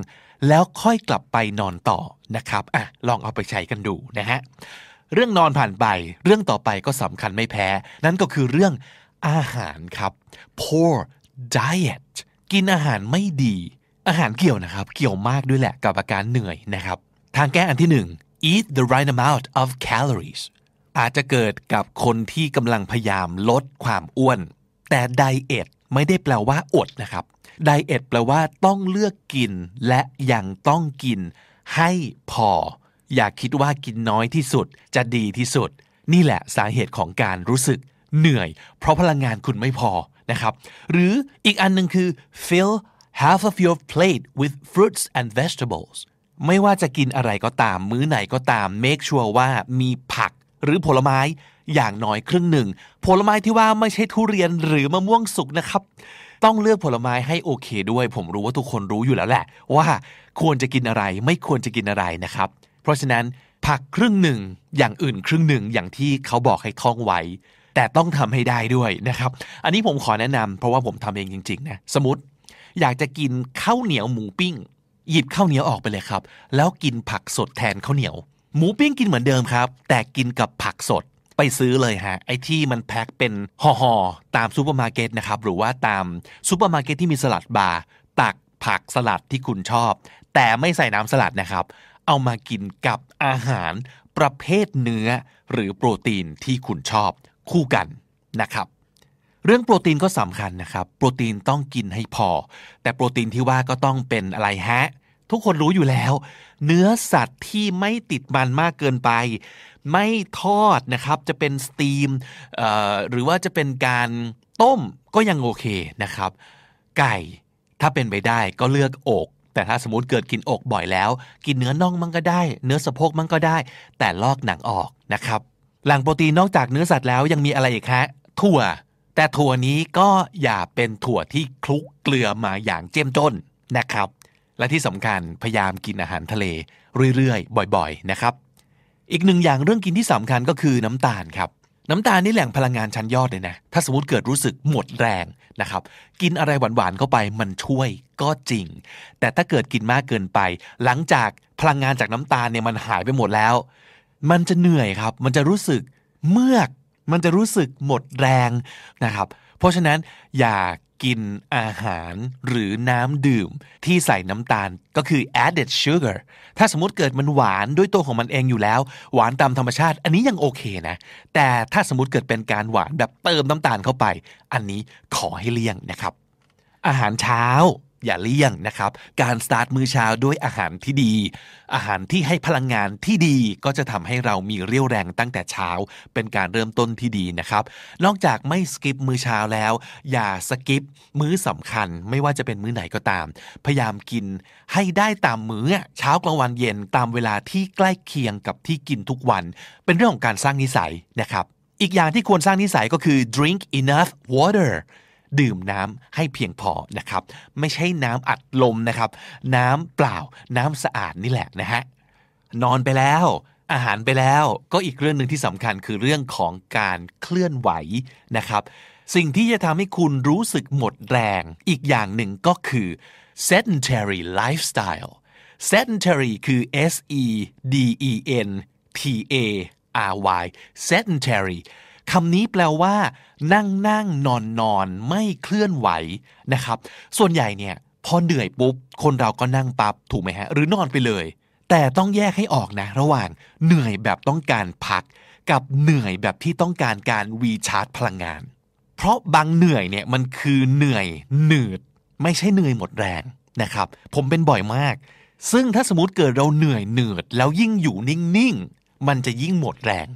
แล้วค่อยกลับไปนอนต่อนะครับอ่ะลองเอาไปใช้กันดูนะฮะ เรื่องนอนผ่านไปเรื่องต่อไปก็สำคัญไม่แพ้ นั่นก็คือเรื่องอาหารครับ poor diet กินอาหารไม่ดี อาหารเกี่ยวนะครับเกี่ยวมากด้วยแหละกับอาการเหนื่อยนะครับ ทางแก้อันที่หนึ่ง eat the right amount of calories อาจจะเกิดกับคนที่กำลังพยายามลดความอ้วน แต่ไดเอทไม่ได้แปลว่าอดนะครับ ไดเอทแปลว่าต้องเลือกกิน และยังต้องกินให้พอ อย่าคิดว่ากินน้อยที่สุดจะดีที่สุด นี่แหละสาเหตุของการรู้สึกเหนื่อยเพราะพลังงานคุณไม่พอนะครับ หรืออีกอันหนึ่งคือ fill half of your plate with fruits and vegetables ไม่ว่าจะกินอะไรก็ตามมื้อไหนก็ตาม make sure ว่า มีผักหรือผลไม้อย่างน้อยครึ่งหนึ่งผลไม้ที่ว่าไม่ใช่ทุเรียนหรือมะม่วงสุกนะครับ ต้องเลือกผลไม้ให้โอเคด้วย ผมรู้ว่าทุกคนรู้อยู่แล้วแหละ ว่าควรจะกินอะไรไม่ควรจะกินอะไรนะครับ เพราะฉะนั้นผักครึ่งหนึ่งอย่างอื่นครึ่งหนึ่งอย่างที่เขาบอกให้ท่องไว้ แต่ต้องทำให้ได้ด้วยนะครับอันนี้ผมขอแนะนำ เพราะว่าผมทำเองจริงๆนะสมมติ อยากจะกินข้าวเหนียวหมูปิ้ง หยิบข้าวเหนียวออกไปเลยครับ แล้วกินผักสดแทนข้าวเหนียว หมูปิ้งกินเหมือนเดิมครับ แต่กินกับผักสดไปซื้อเลยฮะไอที่มันแพ็คเป็นห่อๆตามซูเปอร์มาร์เก็ตนะครับหรือว่าตามซูเปอร์มาร์เก็ตที่มีสลัดบาร์ตักผักสลัดที่คุณชอบ แต่ไม่ใส่น้ำสลัดนะครับ เอามากินกับอาหารประเภทเนื้อหรือโปรตีนที่คุณชอบคู่กันนะครับ เรื่องโปรตีนก็สำคัญนะครับ โปรตีนต้องกินให้พอ แต่โปรตีนที่ว่าก็ต้องเป็นอะไรฮะทุกคนรู้อยู่แล้ว เนื้อสัตว์ที่ไม่ติดมันมากเกินไป ไม่ทอดนะครับจะเป็นสตีมหรือว่าจะเป็นการต้มก็ยังโอเคนะครับ ไก่ถ้าเป็นไปได้ก็เลือกอก แต่ถ้าสมมติเกิดกินอกบ่อยแล้ว กินเนื้อน่องมันก็ได้ เนื้อสะโพกมันก็ได้ แต่ลอกหนังออกนะครับ หลังโปรตีนนอกจากเนื้อสัตว์แล้วยังมีอะไรอีกฮะถั่วแต่ถั่วนี้ก็อย่าเป็นถั่วที่คลุกเกลือมาอย่างเจ้มจนนะครับและที่สำคัญพยายามกินอาหารทะเล เรื่อยๆบ่อย ๆนะครับ อีกหนึ่งอย่างเรื่องกินที่สำคัญก็คือน้ำตาลครับน้ำตาลนี่แหล่งพลังงานชั้นยอดเลยนะถ้าสมมติเกิดรู้สึกหมดแรงนะครับกินอะไรหวานๆเข้าไปมันช่วยก็จริง แต่ถ้าเกิดกินมากเกินไป หลังจากพลังงานจากน้ำตาลเนี่ยมันหายไปหมดแล้ว มันจะเหนื่อยครับ มันจะรู้สึกเมื่อกมันจะรู้สึกหมดแรงนะครับ เพราะฉะนั้นอย่ากินอาหารหรือน้ำดื่มที่ใส่น้ำตาลก็คือ added sugar ถ้าสมมติเกิดมันหวานด้วยตัวของมันเองอยู่แล้ว หวานตามธรรมชาติอันนี้ยังโอเคนะแต่ถ้าสมมติเกิดเป็นการหวานแบบเติมน้ำตาลเข้าไป อันนี้ขอให้เลี่ยงนะครับ อาหารเช้าอย่าเลี่ยงนะครับการสตาร์ทมื้อเช้าด้วยอาหารที่ดีอาหารที่ให้พลังงานที่ดีก็จะทำให้เรามีเรี่ยวแรงตั้งแต่เช้าเป็นการเริ่มต้นที่ดีนะครับนอกจากไม่สกิปมื้อเช้าแล้วอย่าสกิปมื้อสำคัญ ไม่ว่าจะเป็นมื้อไหนก็ตาม พยายามกิน ให้ได้ตามมื้อเช้ากลางวันเย็นตามเวลาที่ใกล้เคียงกับที่กินทุกวัน เป็นเรื่องของการสร้างนิสัยนะครับอีกอย่างที่ควรสร้างนิสัยก็คือ drink enough water ดื่มน้ำให้เพียงพอนะครับไม่ใช่น้ำอัดลมนะครับน้ำเปล่าน้ำสะอาดนี่แหละนะฮะนอนไปแล้วอาหารไปแล้วก็อีกเรื่องหนึ่งที่สำคัญคือเรื่องของการเคลื่อนไหวนะครับสิ่งที่จะทำให้คุณรู้สึกหมดแรงอีกอย่างหนึ่งก็คือ sedentary lifestyle sedentary คือ s e d e n t a r y sedentary คำนี้แปลว่า นั่งนั่งนอนนอนไม่เคลื่อนไหวนะครับ ส่วนใหญ่เนี่ยพอเหนื่อยปุ๊บคนเราก็นั่งปับถูกไหมฮะหรือนอนไปเลย แต่ต้องแยกให้ออกนะ ระหว่างเหนื่อยแบบต้องการพัก กับเหนื่อยแบบที่ต้องการการวีชาร์จพลังงานเพราะบางเหนื่อยเนี่ยมันคือเหนื่อย หนืด ไม่ใช่เหนื่อยหมดแรงนะครับผมเป็นบ่อยมาก ซึ่งถ้าสมมติเกิดเราเหนื่อยเหนืดแล้วยิ่งอยู่นิ่งๆมันจะยิ่งหมดแรง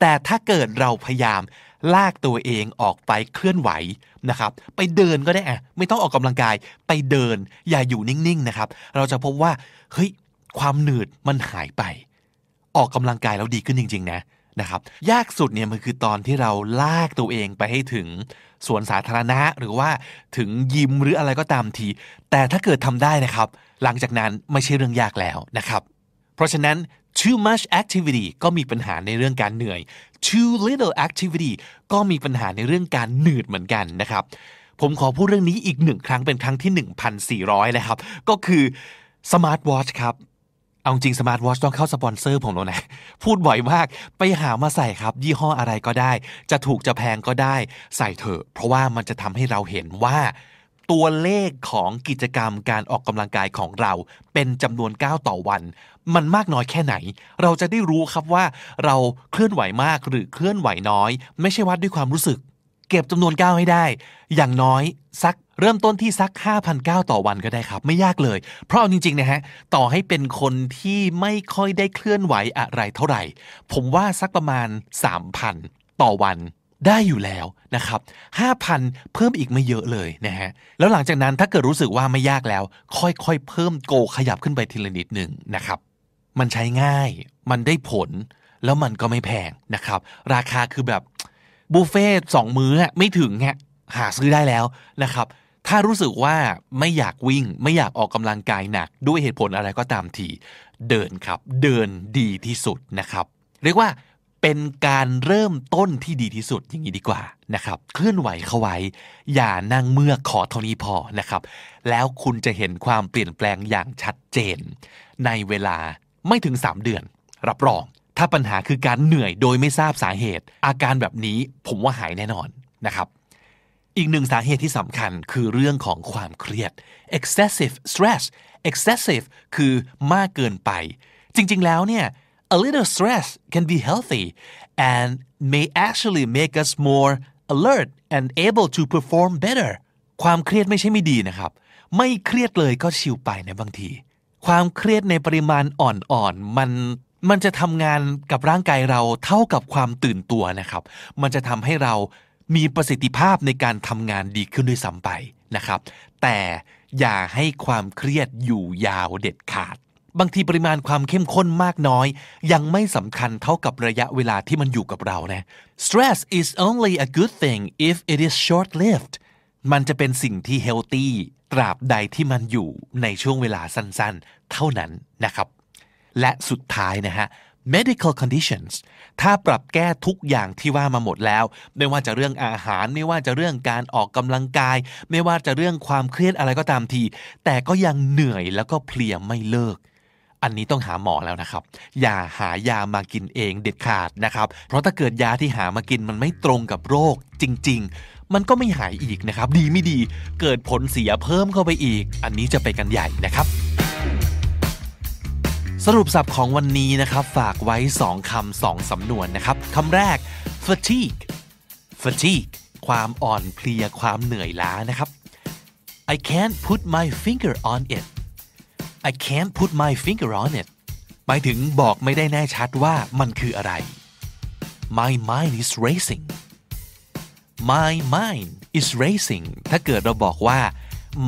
แต่ถ้าเกิดเราพยายามลากตัวเองออกไปเคลื่อนไหวนะครับ ไปเดินก็ได้อะไม่ต้องออกกำลังกายไปเดินอย่าอยู่นิ่งๆนะครับ เราจะพบว่าเฮ้ยความหนืดมันหายไป ออกกำลังกายแล้วดีขึ้นจริงๆนะนะครับ ยากสุดเนี่ยมันคือตอนที่เราลากตัวเองไปให้ถึงสวนสาธารณะหรือว่าถึงยิมหรืออะไรก็ตามที แต่ถ้าเกิดทำได้นะครับ หลังจากนั้นไม่ใช่เรื่องยากแล้วนะครับ เพราะฉะนั้น too much activity ก็มีปัญหาในเรื่องการเหนื่อย too little activity ก็มีปัญหาในเรื่องการหนืดเหมือนกันนะครับ ผมขอพูดเรื่องนี้อีกหนึ่งครั้งเป็นครั้งที่ 1,400นะครับ ก็คือสมาร์ทวอชครับ เอาจริง สมาร์ทวอชต้องเข้าสปอนเซอร์ผมแล้วนะ พูดบ่อยมาก ไปหามาใส่ครับ ยี่ห้ออะไรก็ได้ จะถูกจะแพงก็ได้ ใส่เถอะ เพราะว่ามันจะทำให้เราเห็นว่าตัวเลขของกิจกรรมการออกกำลังกายของเรา เป็นจำนวนก้าวต่อวัน มันมากน้อยแค่ไหน เราจะได้รู้ครับว่าเราเคลื่อนไหวมากหรือเคลื่อนไหวน้อย ไม่ใช่วัดด้วยความรู้สึก เก็บจำนวนก้าวให้ได้ อย่างน้อยสักเริ่มต้นที่สัก5,000ก้าวต่อวันก็ได้ครับ ไม่ยากเลย เพราะจริงๆนะฮะต่อให้เป็นคนที่ไม่ค่อยได้เคลื่อนไหวอะไรเท่าไหร่ ผมว่าสักประมาณ 3,000 ต่อวันได้อยู่แล้วนะครับ5,000 เพิ่มอีกไม่เยอะเลยนะฮะ แล้วหลังจากนั้นถ้าเกิดรู้สึกว่าไม่ยากแล้ว ค่อยๆ เพิ่มโกขยับขึ้นไปทีละนิดหนึ่งนะครับ มันใช้ง่าย มันได้ผล แล้วมันก็ไม่แพงนะครับ ราคาคือแบบบุฟเฟ่สองมื้อไม่ถึงฮะหาซื้อได้แล้วนะครับ ถ้ารู้สึกว่าไม่อยากวิ่งไม่อยากออกกำลังกายหนัก ด้วยเหตุผลอะไรก็ตามทีเดินครับ เดินดีที่สุดนะครับ เรียกว่าเป็นการเริ่มต้นที่ดีที่สุดอย่างนี้ดีกว่านะครับ เคลื่อนไหวเข้าไว้ อย่านั่งเมื่อขอเท่านี้พอนะครับ แล้วคุณจะเห็นความเปลี่ยนแปลงอย่างชัดเจน ในเวลาไม่ถึง 3 เดือน รับรอง ถ้าปัญหาคือการเหนื่อยโดยไม่ทราบสาเหตุ อาการแบบนี้ผมว่าหายแน่นอนนะครับอีกหนึ่งสาเหตุที่สำคัญคือเรื่องของความเครียด excessive stress excessive คือมากเกินไป จริงๆ แล้วเนี่ย a little stress can be healthy and may actually make us more alert and able to perform better ความเครียดไม่ใช่ไม่ดีนะครับ ไม่เครียดเลยก็ชิวไปในบางที ความเครียดในปริมาณอ่อนๆมันมันจะทำงานกับร่างกายเราเท่ากับความตื่นตัวนะครับ มันจะทำให้เรามีประสิทธิภาพในการทำงานดีขึ้นด้วยซ้ำไปนะครับ แต่อย่าให้ความเครียดอยู่ยาวเด็ดขาดบางทีปริมาณความเข้มข้นมากน้อย ยังไม่สำคัญเท่ากับระยะเวลาที่มันอยู่กับเรานะ stress is only a good thing if it is short lived มันจะเป็นสิ่งที่เฮลตี้ตราบใดที่มันอยู่ในช่วงเวลาสั้นๆ เท่านั้นนะครับ และสุดท้ายนะฮะ medical conditions ถ้าปรับแก้ทุกอย่างที่ว่ามาหมดแล้ว ไม่ว่าจะเรื่องอาหารไม่ว่าจะเรื่องการออกกำลังกาย ไม่ว่าจะเรื่องความเครียดอะไรก็ตามที แต่ก็ยังเหนื่อยแล้วก็เพลียไม่เลิกอันนี้ต้องหาหมอแล้วนะครับ อย่าหายามากินเองเด็ดขาดนะครับ เพราะถ้าเกิดยาที่หามากินมันไม่ตรงกับโรคจริงๆ มันก็ไม่หายอีกนะครับ ดีไม่ดีเกิดผลเสียเพิ่มเข้าไปอีก อันนี้จะไปกันใหญ่นะครับ สรุปสับของวันนี้นะครับ ฝากไว้ 2 คำสองสำนวนนะครับ คำแรก fatigue fatigue ความอ่อนเพลียความเหนื่อยล้านะครับ I can't put my finger on it I can't put my finger on it หมายถึงบอกไม่ได้แน่ชัดว่ามันคืออะไร My mind is racing My mind is racing ถ้าเกิดเราบอกว่า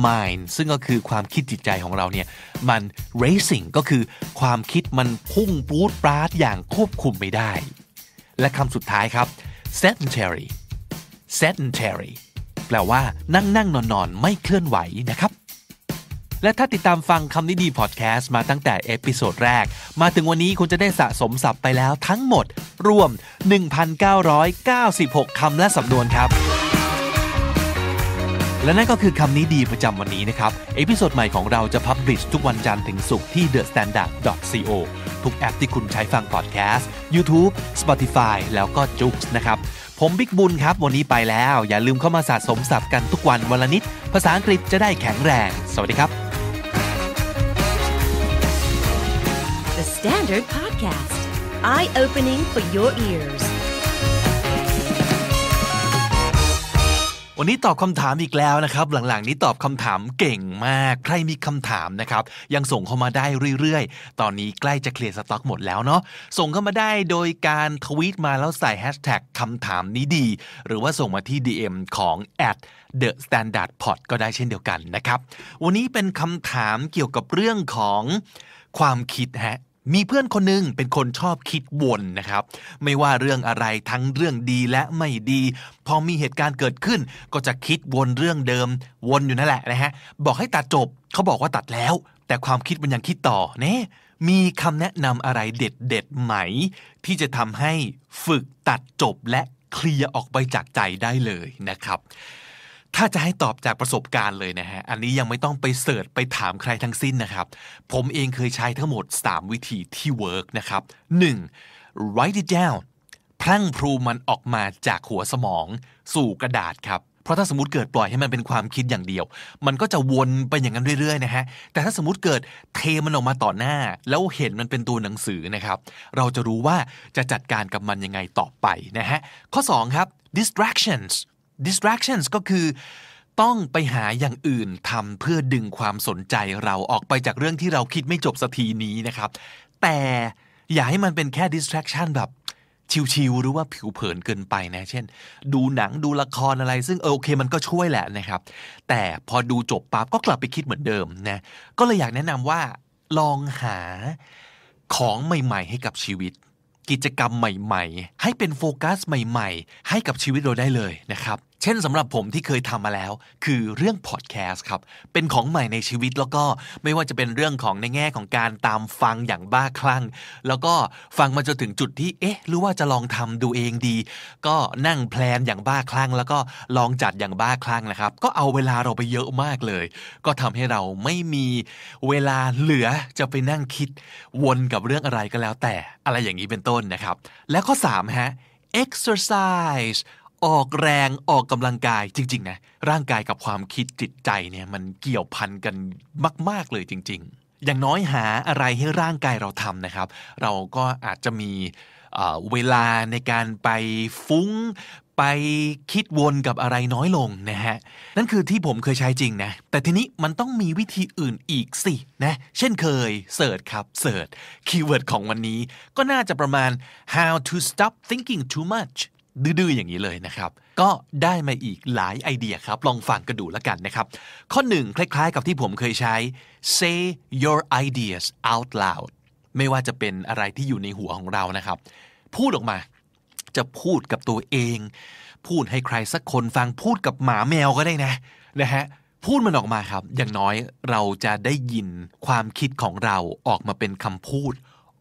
mind ซึ่งก็คือความคิดจิตใจของเราเนี่ย มัน racing ก็คือความคิดมันพุ่งปูดปราดอย่างควบคุมไม่ได้ และคำสุดท้ายครับ sedentary sedentary แปลว่านั่งนั่งนอนนอนไม่เคลื่อนไหวนะครับและถ้าติดตามฟังคำนี้ดีพอดแคสต์มาตั้งแต่เอพิโซดแรก มาถึงวันนี้คุณจะได้สะสมศัพท์ไปแล้วทั้งหมดรวม 1,996 คำและสำนวนครับ และนั่นก็คือคำนี้ดีประจำวันนี้นะครับเอพิโซดใหม่ของเราจะพับบลิชทุกวันจันทร์ถึงศุกร์ที่ thestandard.co ทุกแอปที่คุณใช้ฟังพอดแคสต์ YouTube Spotify แล้วก็ j o x นะครับ ผมบิ๊กบุญครับ วันนี้ไปแล้ว อย่าลืมเข้ามาสะสมศัพท์กันทุกวันวันละนิดภาษาอังกฤษจะได้แข็งแรง สวัสดีครับ Standard Podcast. Eye-opening for your ears. วันนี้ตอบคำถามอีกแล้วนะครับ หลังๆนี้ตอบคำถามเก่งมาก ใครมีคำถามนะครับ ยังส่งเข้ามาได้เรื่อยๆ ตอนนี้ใกล้จะเคลียร์สต็อกหมดแล้วเนาะ ส่งเข้ามาได้โดยการทวีตมาแล้วใส่แฮชแท็กคำถามนี้ดี หรือว่าส่งมาที่ DM ของ at The Standard Pod ก็ได้เช่นเดียวกันนะครับ วันนี้เป็นคำถามเกี่ยวกับเรื่องของความคิดฮะมีเพื่อนคนหนึ่งเป็นคนชอบคิดวนนะครับ ไม่ว่าเรื่องอะไรทั้งเรื่องดีและไม่ดี พอมีเหตุการณ์เกิดขึ้นก็จะคิดวนเรื่องเดิมวนอยู่นั่นแหละนะฮะ บอกให้ตัดจบเขาบอกว่าตัดแล้ว แต่ความคิดมันยังคิดต่อเนะมีคำแนะนำอะไรเด็ดเด็ดไหม ที่จะทำให้ฝึกตัดจบและเคลียร์ออกไปจากใจได้เลยนะครับถ้าจะให้ตอบจากประสบการณ์เลยนะฮะ อันนี้ยังไม่ต้องไปเสิร์ชไปถามใครทั้งสิ้นนะครับ ผมเองเคยใช้ทั้งหมด 3 วิธีที่เวิร์กนะครับ 1. write it down พรั่งพรูมันออกมาจากหัวสมองสู่กระดาษครับ เพราะถ้าสมมติเกิดปล่อยให้มันเป็นความคิดอย่างเดียว มันก็จะวนไปอย่างนั้นเรื่อยๆนะฮะ แต่ถ้าสมมติเกิดเทมันออกมาต่อหน้า แล้วเห็นมันเป็นตัวหนังสือนะครับ เราจะรู้ว่าจะจัดการกับมันยังไงต่อไปนะฮะ ข้อ2ครับ distractions distractions ก็คือต้องไปหาอย่างอื่นทำเพื่อดึงความสนใจเราออกไปจากเรื่องที่เราคิดไม่จบสักทีนี้นะครับแต่อย่าให้มันเป็นแค่ distraction แบบชิวๆหรือว่าผิวเผินเกินไปนะ เช่น ดูหนังดูละครอะไร ซึ่งเออโอเค มันก็ช่วยแหละนะครับ แต่พอดูจบปั๊บก็กลับไปคิดเหมือนเดิมนะก็เลยอยากแนะนำว่า ลองหาของใหม่ๆ ให้กับชีวิต กิจกรรมใหม่ ๆ ให้เป็นโฟกัส ใหม่ ๆ ให้กับชีวิตเราได้เลยนะครับเช่นสำหรับผมที่เคยทำมาแล้วคือเรื่องพอดแคสต์ครับเป็นของใหม่ในชีวิตแล้วก็ไม่ว่าจะเป็นเรื่องของในแง่ของการตามฟังอย่างบ้าคลั่ง แล้วก็ฟังมาจนถึงจุดที่เอ๊ะหรือว่าจะลองทำดูเองดี ก็นั่งแพลนอย่างบ้าคลั่ง แล้วก็ลองจัดอย่างบ้าคลั่งนะครับก็เอาเวลาเราไปเยอะมากเลย ก็ทำให้เราไม่มีเวลาเหลือจะไปนั่งคิดวนกับเรื่องอะไรก็แล้ว แต่อะไรอย่างนี้เป็นต้นนะครับและข้อ3ฮะ exercise ออกแรงออกกำลังกายจริงๆนะร่างกายกับความคิดจิตใจเนี่ยมันเกี่ยวพันกันมาก ๆเลยจริงๆ อย่างน้อยหาอะไรให้ร่างกายเราทำนะครับ เราก็อาจจะมีเวลาในการไปฟุ้ง ไปคิดวนกับอะไรน้อยลงนะฮะนั่นคือที่ผมเคยใช้จริงนะแต่ทีนี้มันต้องมีวิธีอื่นอีกสินะเช่นเคยเสิร์ชครับเสิร์ชคีย์เวิร์ดของวันนี้ก็น่าจะประมาณ how to stop thinking too much ดื้อๆ อย่างนี้เลยนะครับ ก็ได้มาอีกหลายไอเดียครับ ลองฟังกันดูแล้วกันนะครับข้อหนึ่งคล้ายๆ กับที่ผมเคยใช้ say your ideas out loud ไม่ว่าจะเป็นอะไรที่อยู่ในหัวของเรานะครับพูดออกมาจะพูดกับตัวเอง พูดให้ใครสักคนฟังพูดกับหมาแมวก็ได้นะนะฮะพูดมันออกมาครับอย่างน้อยเราจะได้ยินความคิดของเราออกมาเป็นคำพูด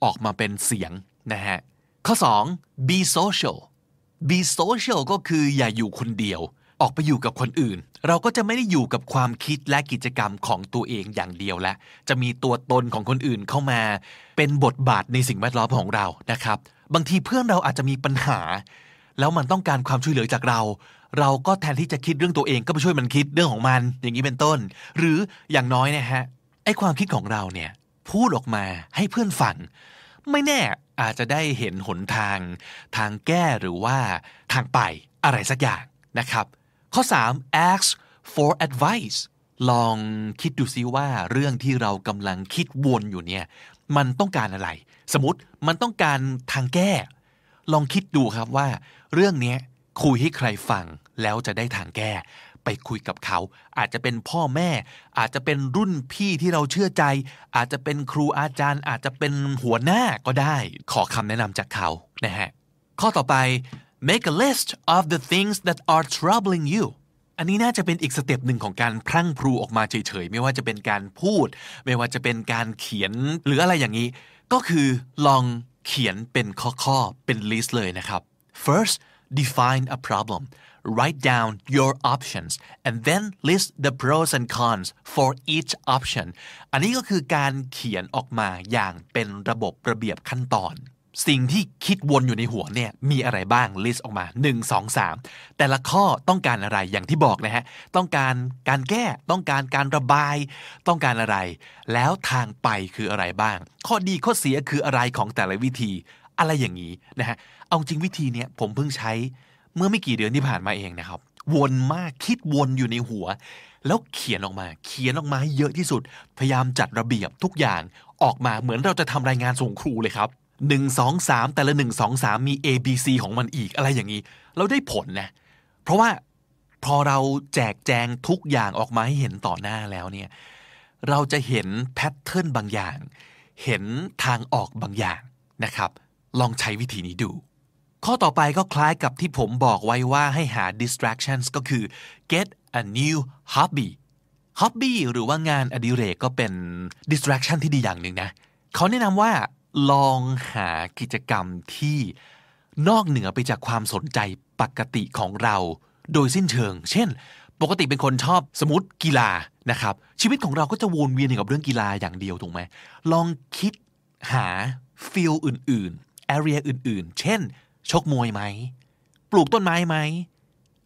ออกมาเป็นเสียง นะฮะข้อ 2 be social be social ก็คืออย่าอยู่คนเดียว ออกไปอยู่กับคนอื่น เราก็จะไม่ได้อยู่กับความคิดและกิจกรรมของตัวเองอย่างเดียวและจะมีตัวตนของคนอื่นเข้ามาเป็นบทบาทในสิ่งแวดล้อมของเรานะครับ บางทีเพื่อนเราอาจจะมีปัญหา แล้วมันต้องการความช่วยเหลือจากเรา เราก็แทนที่จะคิดเรื่องตัวเองก็ไปช่วยมันคิดเรื่องของมัน อย่างนี้เป็นต้น หรืออย่างน้อยนะฮะไอความคิดของเราเนี่ยพูดออกมาให้เพื่อนฟังไม่แน่อาจจะได้เห็นหนทาง ทางแก้หรือว่าทางไปอะไรสักอย่างนะครับ ข้อ 3 ask for advice ลองคิดดูซิว่าเรื่องที่เรากำลังคิดวนอยู่เนี่ยมันต้องการอะไร สมมติมันต้องการทางแก้ ลองคิดดูครับว่า เรื่องนี้คุยให้ใครฟัง แล้วจะได้ทางแก้ไปคุยกับเขาอาจจะเป็นพ่อแม่ อาจจะเป็นรุ่นพี่ที่เราเชื่อใจ อาจจะเป็นครูอาจารย์อาจจะเป็นหัวหน้าก็ได้ ขอคำแนะนำจากเขานะฮะข้อต่อไป make a list of the things that are troubling you อันนี้น่าจะเป็นอีกสเต็ปหนึ่งของการพรั่งพรูออกมาเฉยๆไม่ว่าจะเป็นการพูด ไม่ว่าจะเป็นการเขียนหรืออะไรอย่างนี้ ก็คือลองเขียนเป็นข้อๆเป็นลิสต์เลยนะครับ first define a problem write down your options and then list the pros and cons for each option อันนี้ก็คือการเขียนออกมาอย่างเป็นระบบระเบียบขั้นตอน สิ่งที่คิดวนอยู่ในหัวเนี่ยมีอะไรบ้าง list ออกมา1 2 3 แต่ละข้อต้องการอะไรอย่างที่บอกนะฮะต้องการการแก้ต้องการการระบาย ต้องการอะไร แล้วทางไปคืออะไรบ้าง ข้อดีข้อเสียคืออะไรของแต่ละวิธี อะไรอย่างนี้นะฮะเอาจริงวิธีเนี้ยผมเพิ่งใช้เมื่อไม่กี่เดือนที่ผ่านมาเองนะครับ วนมากคิดวนอยู่ในหัว แล้วเขียนออกมาเขียนออกมาให้เยอะที่สุดพยายามจัดระเบียบทุกอย่างออกมาเหมือนเราจะทำรายงานส่งครูเลยครับหนึ่งสอสามแต่ละหนึ่งสอสามมี A B C ของมันอีกอะไรอย่างนี้ เราได้ผลนะ เพราะว่าพอเราแจกแจงทุกอย่างออกมาให้เห็นต่อหน้าแล้วเนี่ยเราจะเห็นแพทเทิร์นบางอย่าง เห็นทางออกบางอย่างนะครับ ลองใช้วิธีนี้ดูข้อต่อไปก็คล้ายกับที่ผมบอกไว้ว่าให้หา distractions ก็คือ get a new hobby hobby หรือว่างานอดิเรกก็เป็น distraction ที่ดีอย่างหนึ่งนะเขาแนะนำว่า ลองหากิจกรรมที่นอกเหนือไปจากความสนใจปกติของเราโดยสิ้นเชิง เช่น ปกติเป็นคนชอบสมมติกีฬานะครับ ชีวิตของเราก็จะวนเวียนอยู่กับเรื่องกีฬาอย่างเดียวถูกไหมลองคิดหาฟิลอื่นๆ area อื่นๆ เช่นชกมวยไหม ปลูกต้นไม้ไหม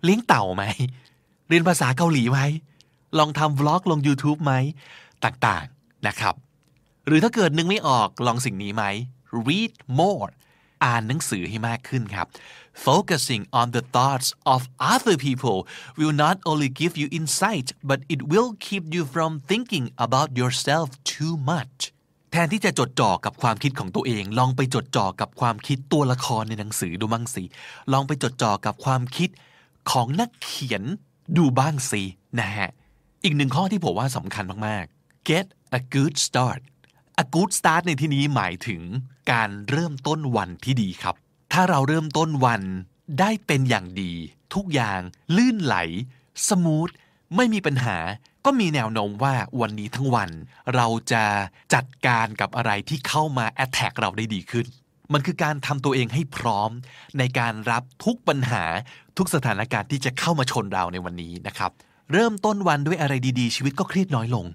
เลี้ยงเต่าไหม เรียนภาษาเกาหลีไหม ลองทำวล็อกลง YouTube ไหม ต่างๆนะครับ หรือถ้าเกิดนึงไม่ออก ลองสิ่งนี้ไหม read more อ่านหนังสือให้มากขึ้นครับ focusing on the thoughts of other people will not only give you insight but it will keep you from thinking about yourself too much แทนที่จะจดจ่อกับความคิดของตัวเอง ลองไปจดจ่อกับความคิดตัวละครในหนังสือดูบ้างสิ ลองไปจดจ่อกับความคิดของนักเขียนดูบ้างสินะฮะอีกหนึ่งข้อที่ผมว่าสำคัญมากๆ get a good start a good start ในที่นี้หมายถึงการเริ่มต้นวันที่ดีครับ ถ้าเราเริ่มต้นวันได้เป็นอย่างดี ทุกอย่างลื่นไหลสมูทไม่มีปัญหาก็มีแนวโน้มว่าวันนี้ทั้งวันเราจะจัดการกับอะไรที่เข้ามาแอตแทกเราได้ดีขึ้น มันคือการทำตัวเองให้พร้อม ในการรับทุกปัญหาทุกสถานการณ์ที่จะเข้ามาชนเราในวันนี้นะครับ เริ่มต้นวันด้วยอะไรดี ๆชีวิตก็เครียดน้อยลง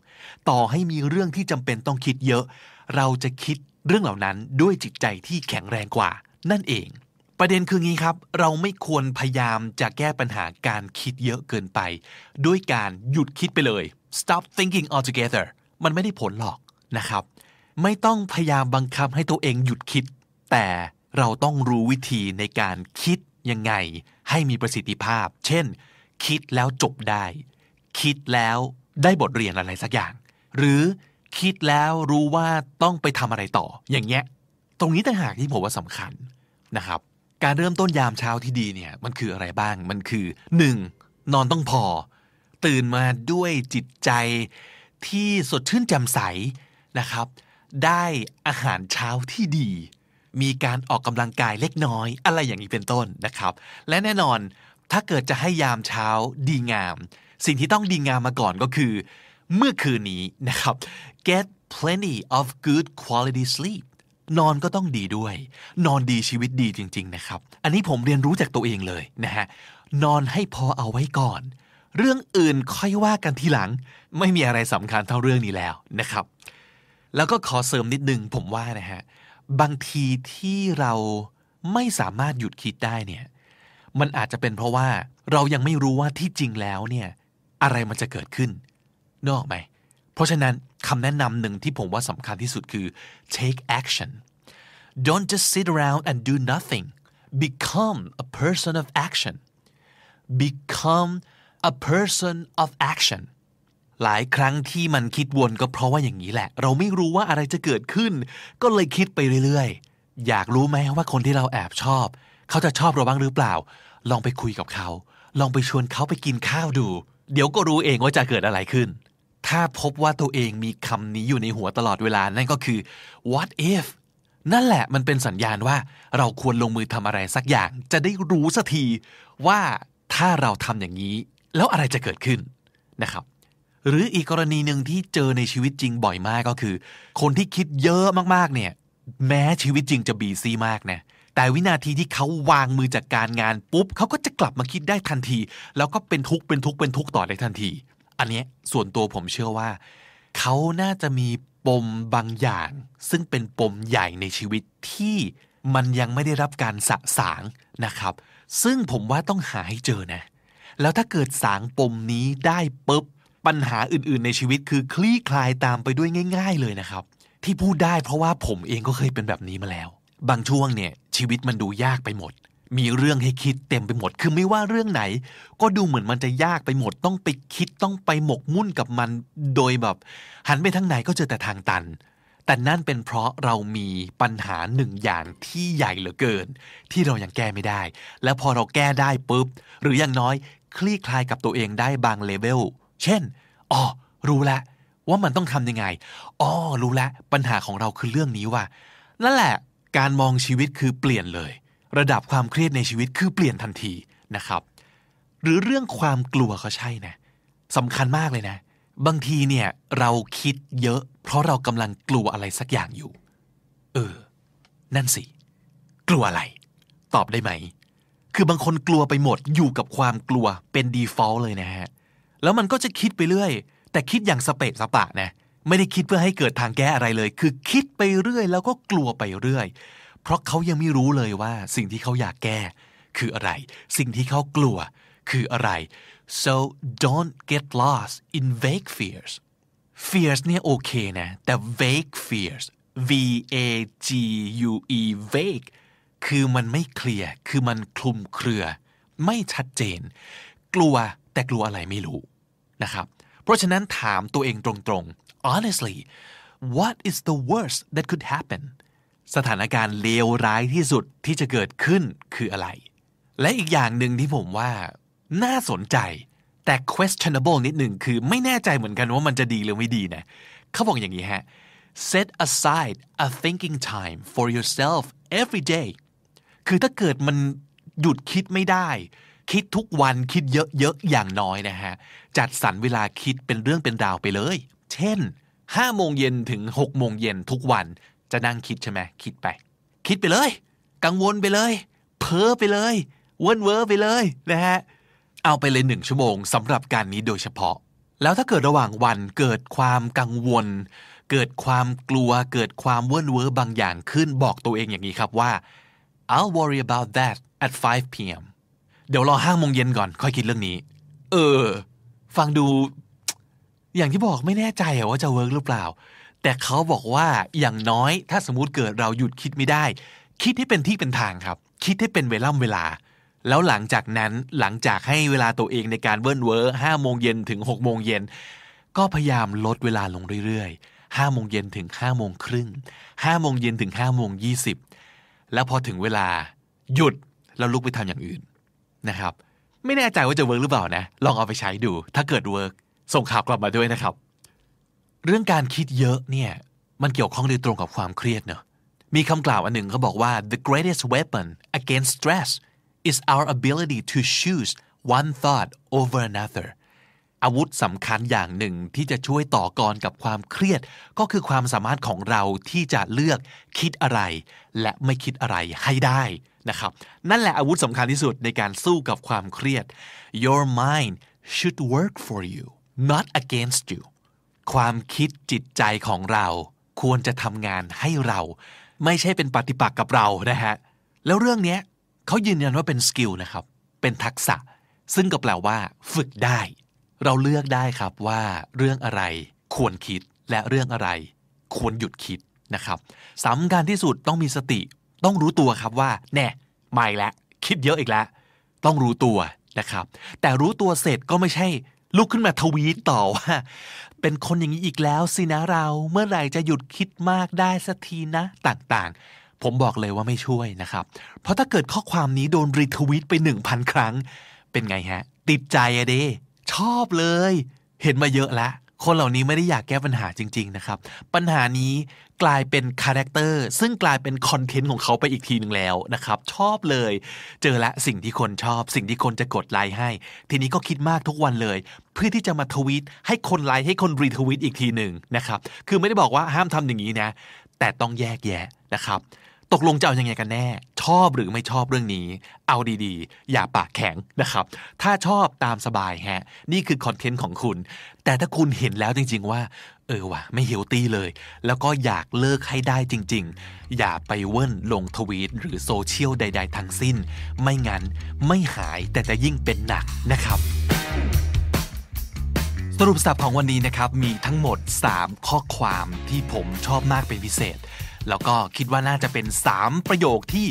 ต่อให้มีเรื่องที่จำเป็นต้องคิดเยอะ เราจะคิดเรื่องเหล่านั้นด้วยจิตใจที่แข็งแรงกว่า นั่นเองประเด็นคืองี้ครับ เราไม่ควรพยายามจะแก้ปัญหาการคิดเยอะเกินไป ด้วยการหยุดคิดไปเลย stop thinking altogether มันไม่ได้ผลหรอกนะครับ ไม่ต้องพยายามบังคับให้ตัวเองหยุดคิด แต่เราต้องรู้วิธีในการคิดยังไงให้มีประสิทธิภาพ เช่น คิดแล้วจบได้ คิดแล้วได้บทเรียนอะไรสักอย่าง หรือคิดแล้วรู้ว่าต้องไปทำอะไรต่อ อย่างเงี้ยตรงนี้ต่างหากที่ผมว่าสำคัญนะครับการเริ่มต้นยามเช้าที่ดีเนี่ยมันคืออะไรบ้างมันคืองนอนต้องพอ ตื่นมาด้วยจิตใจที่สดชื่นแจ่มใสนะครับ ได้อาหารเช้าที่ดี มีการออกกำลังกายเล็กน้อยอะไรอย่างนี้เป็นต้นนะครับ และแน่นอนถ้าเกิดจะให้ยามเช้าดีงาม สิ่งที่ต้องดีงามมาก่อนก็คือ เมื่อคืนนี้นะครับ get plenty of good quality sleep นอนก็ต้องดีด้วย นอนดีชีวิตดีจริง ๆนะครับ อันนี้ผมเรียนรู้จากตัวเองเลยนะฮะนอนให้พอเอาไว้ก่อน เรื่องอื่นค่อยว่ากันทีหลัง ไม่มีอะไรสำคัญเท่าเรื่องนี้แล้วนะครับ แล้วก็ขอเสริมนิดนึงผมว่านะฮะบางทีที่เราไม่สามารถหยุดคิดได้เนี่ยมันอาจจะเป็นเพราะว่าเรายังไม่รู้ว่าที่จริงแล้วเนี่ยอะไรมันจะเกิดขึ้น นอกไหมเพราะฉะนั้นคำแนะนำหนึ่งที่ผมว่าสำคัญที่สุดคือ take action don't just sit around and do nothing become a person of action become a person of action หลายครั้งที่มันคิดวนก็เพราะว่าอย่างนี้แหละ เราไม่รู้ว่าอะไรจะเกิดขึ้น ก็เลยคิดไปเรื่อย ๆ อยากรู้ไหมว่าคนที่เราแอบชอบ เขาจะชอบเราบ้างหรือเปล่า ลองไปคุยกับเขา ลองไปชวนเขาไปกินข้าวดู เดี๋ยวก็รู้เองว่าจะเกิดอะไรขึ้นถ้าพบว่าตัวเองมีคำนี้อยู่ในหัวตลอดเวลานั่นก็คือ what if นั่นแหละมันเป็นสัญญาณว่าเราควรลงมือทำอะไรสักอย่างจะได้รู้สักทีว่าถ้าเราทำอย่างนี้ แล้วอะไรจะเกิดขึ้นนะครับ หรืออีกกรณีหนึ่งที่เจอในชีวิตจริงบ่อยมากก็คือ คนที่คิดเยอะมากๆเนี่ยแม้ชีวิตจริงจะบีซี่มากนะแต่วินาทีที่เขาวางมือจากการงานปุ๊บ เขาก็จะกลับมาคิดได้ทันทีแล้วก็เป็นทุกข์เป็นทุกข์เป็นทุกข์ต่อได้ทันทีอันนี้ส่วนตัวผมเชื่อว่า เขาน่าจะมีปมบางอย่าง ซึ่งเป็นปมใหญ่ในชีวิตที่มันยังไม่ได้รับการสะสางนะครับ ซึ่งผมว่าต้องหาให้เจอนะแล้วถ้าเกิดสางปมนี้ได้ปุ๊บปัญหาอื่นๆในชีวิตคือคลี่คลายตามไปด้วยง่าย ๆเลยนะครับ ที่พูดได้เพราะว่าผมเองก็เคยเป็นแบบนี้มาแล้ว บางช่วงเนี่ยชีวิตมันดูยากไปหมดมีเรื่องให้คิดเต็มไปหมด คือไม่ว่าเรื่องไหน ก็ดูเหมือนมันจะยากไปหมด ต้องไปคิด ต้องไปหมกมุ่นกับมัน โดยแบบ หันไปทางไหนก็เจอแต่ทางตัน แต่นั่นเป็นเพราะเรามีปัญหาหนึ่งอย่างที่ใหญ่เหลือเกิน ที่เรายังแก้ไม่ได้ และพอเราแก้ได้ปุ๊บ หรืออย่างน้อย คลี่คลายกับตัวเองได้บางเลเวล เช่น อ๋อ รู้แล้วว่ามันต้องทำยังไง อ๋อ รู้แล้วปัญหาของเราคือเรื่องนี้ว่านั่นแหละ การมองชีวิตคือเปลี่ยนเลยระดับความเครียดในชีวิตคือเปลี่ยนทันทีนะครับ หรือเรื่องความกลัวก็ใช่นะสำคัญมากเลยนะ บางทีเนี่ยเราคิดเยอะ เพราะเรากำลังกลัวอะไรสักอย่างอยู่เออนั่นสิกลัวอะไร ตอบได้ไหม คือบางคนกลัวไปหมดอยู่กับความกลัวเป็น default เลยนะฮะแล้วมันก็จะคิดไปเรื่อยแต่คิดอย่างสเปะสปะนะไม่ได้คิดเพื่อให้เกิดทางแก้อะไรเลย คือคิดไปเรื่อยแล้วก็กลัวไปเรื่อยเพราะเขายังไม่รู้เลยว่าสิ่งที่เขาอยากแก้คืออะไร สิ่งที่เขากลัวคืออะไร so don't get lost in vague fears fears เนี่ยโอเคนะแต่ vague fears v a g u e vague คือมันไม่เคลียร์ คือมันคลุมเครือ ไม่ชัดเจน กลัวแต่กลัวอะไรไม่รู้นะครับเพราะฉะนั้นถามตัวเองตรงๆ honestly what is the worst that could happen สถานการณ์เลวร้ายที่สุดที่จะเกิดขึ้นคืออะไร และอีกอย่างหนึ่งที่ผมว่า น่าสนใจแต่ questionable นิดหนึ่งคือไม่แน่ใจเหมือนกันว่ามันจะดีหรือไม่ดีนะ เขาบอกอย่างนี้ฮะ set aside a thinking time for yourself every day คือถ้าเกิดมันหยุดคิดไม่ได้ คิดทุกวันคิดเยอะๆอย่างน้อยนะฮะจัดสรรเวลาคิดเป็นเรื่องเป็นราวไปเลย เช่น5โมงเย็นถึง6โมงเย็นทุกวันจะนั่งคิดใช่ไหม คิดไป คิดไปเลย กังวลไปเลย เพ้อไปเลยเวินเวอไปเลย นะฮะเอาไปเลยหนึ่งชั่วโมงสำหรับการนี้โดยเฉพาะ แล้วถ้าเกิดระหว่างวันเกิดความกังวล เกิดความกลัว เกิดความเวินเวอบางอย่างขึ้นบอกตัวเองอย่างนี้ครับว่า I'll worry about that at 5 p.m. เดี๋ยวรอห้าโมงเย็นก่อนค่อยคิดเรื่องนี้ เออฟังดู อย่างที่บอกไม่แน่ใจว่าจะเวิร์กหรือเปล่าแต่เขาบอกว่าอย่างน้อยถ้าสมมติเกิดเราหยุดคิดไม่ได้ คิดให้เป็นที่เป็นทางครับ คิดให้เป็นเวล่เวลา แล้วหลังจากนั้นหลังจากให้เวลาตัวเองในการเวิร์นเวิร์ห้าโมงเย็นถึงหกโมงเย็นก็พยายามลดเวลาลงเรื่อยๆห้าโมงเย็นถึงห้าโมงครึ่งห้าโมงเย็นถึงห้าโมงยี่สิบแล้วพอถึงเวลาหยุด แล้วลุกไปทำอย่างอื่นนะครับ ไม่แน่ใจว่าจะเวิร์กหรือเปล่านะลองเอาไปใช้ดู ถ้าเกิดเวิร์กส่งข่าวกลับมาด้วยนะครับเรื่องการคิดเยอะเนี่ยมันเกี่ยวข้องโดยตรงกับความเครียดเนอะมีคำกล่าวอันหนึ่งเขาบอกว่า the greatest weapon against stress is our ability to choose one thought over another อาวุธสำคัญอย่างหนึ่งที่จะช่วยต่อกรกับความเครียด ก็คือความสามารถของเราที่จะเลือกคิดอะไร และไม่คิดอะไรให้ได้นะครับนั่นแหละอาวุธสำคัญที่สุดในการสู้กับความเครียด your mind should work for you not against you ความคิดจิตใจของเรา ควรจะทำงานให้เรา ไม่ใช่เป็นปฏิปักษ์กับเรานะฮะแล้วเรื่องนี้เขายืนยันว่าเป็นสกิลนะครับ เป็นทักษะ ซึ่งก็แปลว่าฝึกได้ เราเลือกได้ครับว่าเรื่องอะไรควรคิด และเรื่องอะไร ควรหยุดคิดนะครับสำคัญที่สุดต้องมีสติ ต้องรู้ตัวครับว่าแน่ไม่แล้ว คิดเยอะอีกแล้ว ต้องรู้ตัวนะครับ แต่รู้ตัวเสร็จก็ไม่ใช่ลุกขึ้นมาทวีตต่อว่าเป็นคนอย่างนี้อีกแล้วสินะเราเมื่อไหร่จะหยุดคิดมากได้สักทีนะ ต่างๆ ผมบอกเลยว่าไม่ช่วยนะครับ เพราะถ้าเกิดข้อความนี้โดนรีทวิตไป 1,000 ครั้ง เป็นไงฮะ ติดใจอะเดชอบเลย เห็นมาเยอะแล้ว คนเหล่านี้ไม่ได้อยากแก้ปัญหาจริงๆนะครับ ปัญหานี้กลายเป็นคาแรคเตอร์ซึ่งกลายเป็นคอนเทนต์ของเขาไปอีกทีหนึ่งแล้วนะครับ ชอบเลย เจอละสิ่งที่คนชอบ สิ่งที่คนจะกดไลค์ให้ ทีนี้ก็คิดมากทุกวันเลย เพื่อที่จะมาทวีตให้คนไลค์ให้คนรีทวีตอีกทีหนึ่งนะครับคือไม่ได้บอกว่าห้ามทำอย่างนี้นะแต่ต้องแยกแยะนะครับตกลงจะเอาอยัางไงกันแน่ ชอบหรือไม่ชอบเรื่องนี้ เอาดีๆ อย่าปากแข็งนะครับ ถ้าชอบตามสบายฮะ นี่คือคอนเทนต์ของคุณ แต่ถ้าคุณเห็นแล้วจริงๆ ว่า เออ ว่ะไม่เฮลตี้เลย แล้วก็อยากเลิกให้ได้จริง ๆ อย่าไปเว้นลงทวีต หรือโซเชียลใด ๆทั้งสิ้น ไม่งั้นไม่หายแต่จะยิ่งเป็นหนักนะครับ สรุปสับของวันนี้นะครับ มีทั้งหมด 3 ข้อความที่ผมชอบมากเป็นพิเศษแล้วก็คิดว่าน่าจะเป็น 3 ประโยคที่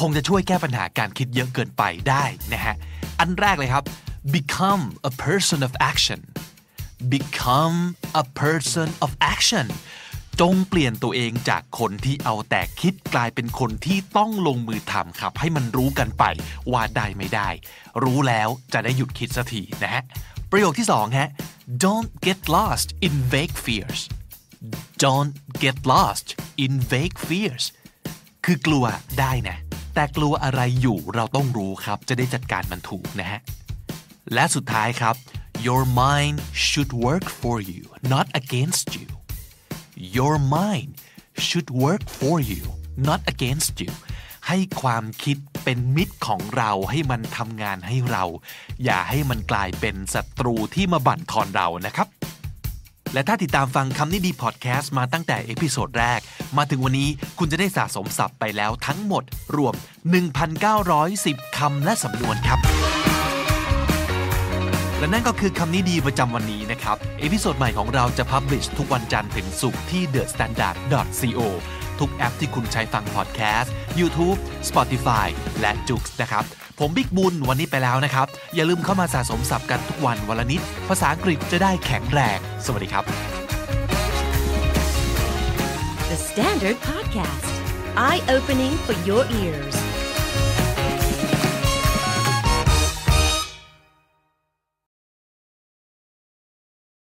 คงจะช่วยแก้ปัญหาการคิดเยอะเกินไปได้นะฮะ อันแรกเลยครับ become a person of action become a person of action จงเปลี่ยนตัวเองจากคนที่เอาแต่คิดกลายเป็นคนที่ต้องลงมือทำครับ ให้มันรู้กันไปว่าได้ไม่ได้ รู้แล้วจะได้หยุดคิดสักทีนะฮะ ประโยคที่สองฮะ don't get lost in vague fears don't get lost in vague fears คือกลัวได้นะ แต่กลัวอะไรอยู่เราต้องรู้ครับจะได้จัดการมันถูกนะฮะ และสุดท้ายครับ your mind should work for you not against you your mind should work for you not against you ให้ความคิดเป็นมิตรของเราให้มันทำงานให้เรา อย่าให้มันกลายเป็นศัตรูที่มาบั่นทอนเรานะครับและถ้าติดตามฟังคำนี้ดี พอดแคสต์ มาตั้งแต่ เอพิโซดแรกมาถึงวันนี้ คุณจะได้สะสมศัพท์ไปแล้วทั้งหมด รวม 1,910 คำและสำนวนครับและนั่นก็คือ คำนี้ดี ประจำวันนี้นะครับ เอพิโซดใหม่ของเราจะพับลิชทุกวันจันทร์ถึงศุกร์ที่ thestandard.co ทุกแอปที่คุณใช้ฟังพอดแคสต์ YouTube, Spotify และ j ุกนะครับผมบิ๊กบุญ วันนี้ไปแล้วนะครับ อย่าลืมเข้ามาสะสมศัพท์กันทุกวัน วันละนิด ภาษาอังกฤษจะได้แข็งแรงสวัสดีครับ The Standard Podcast Eye Opening for Your Ears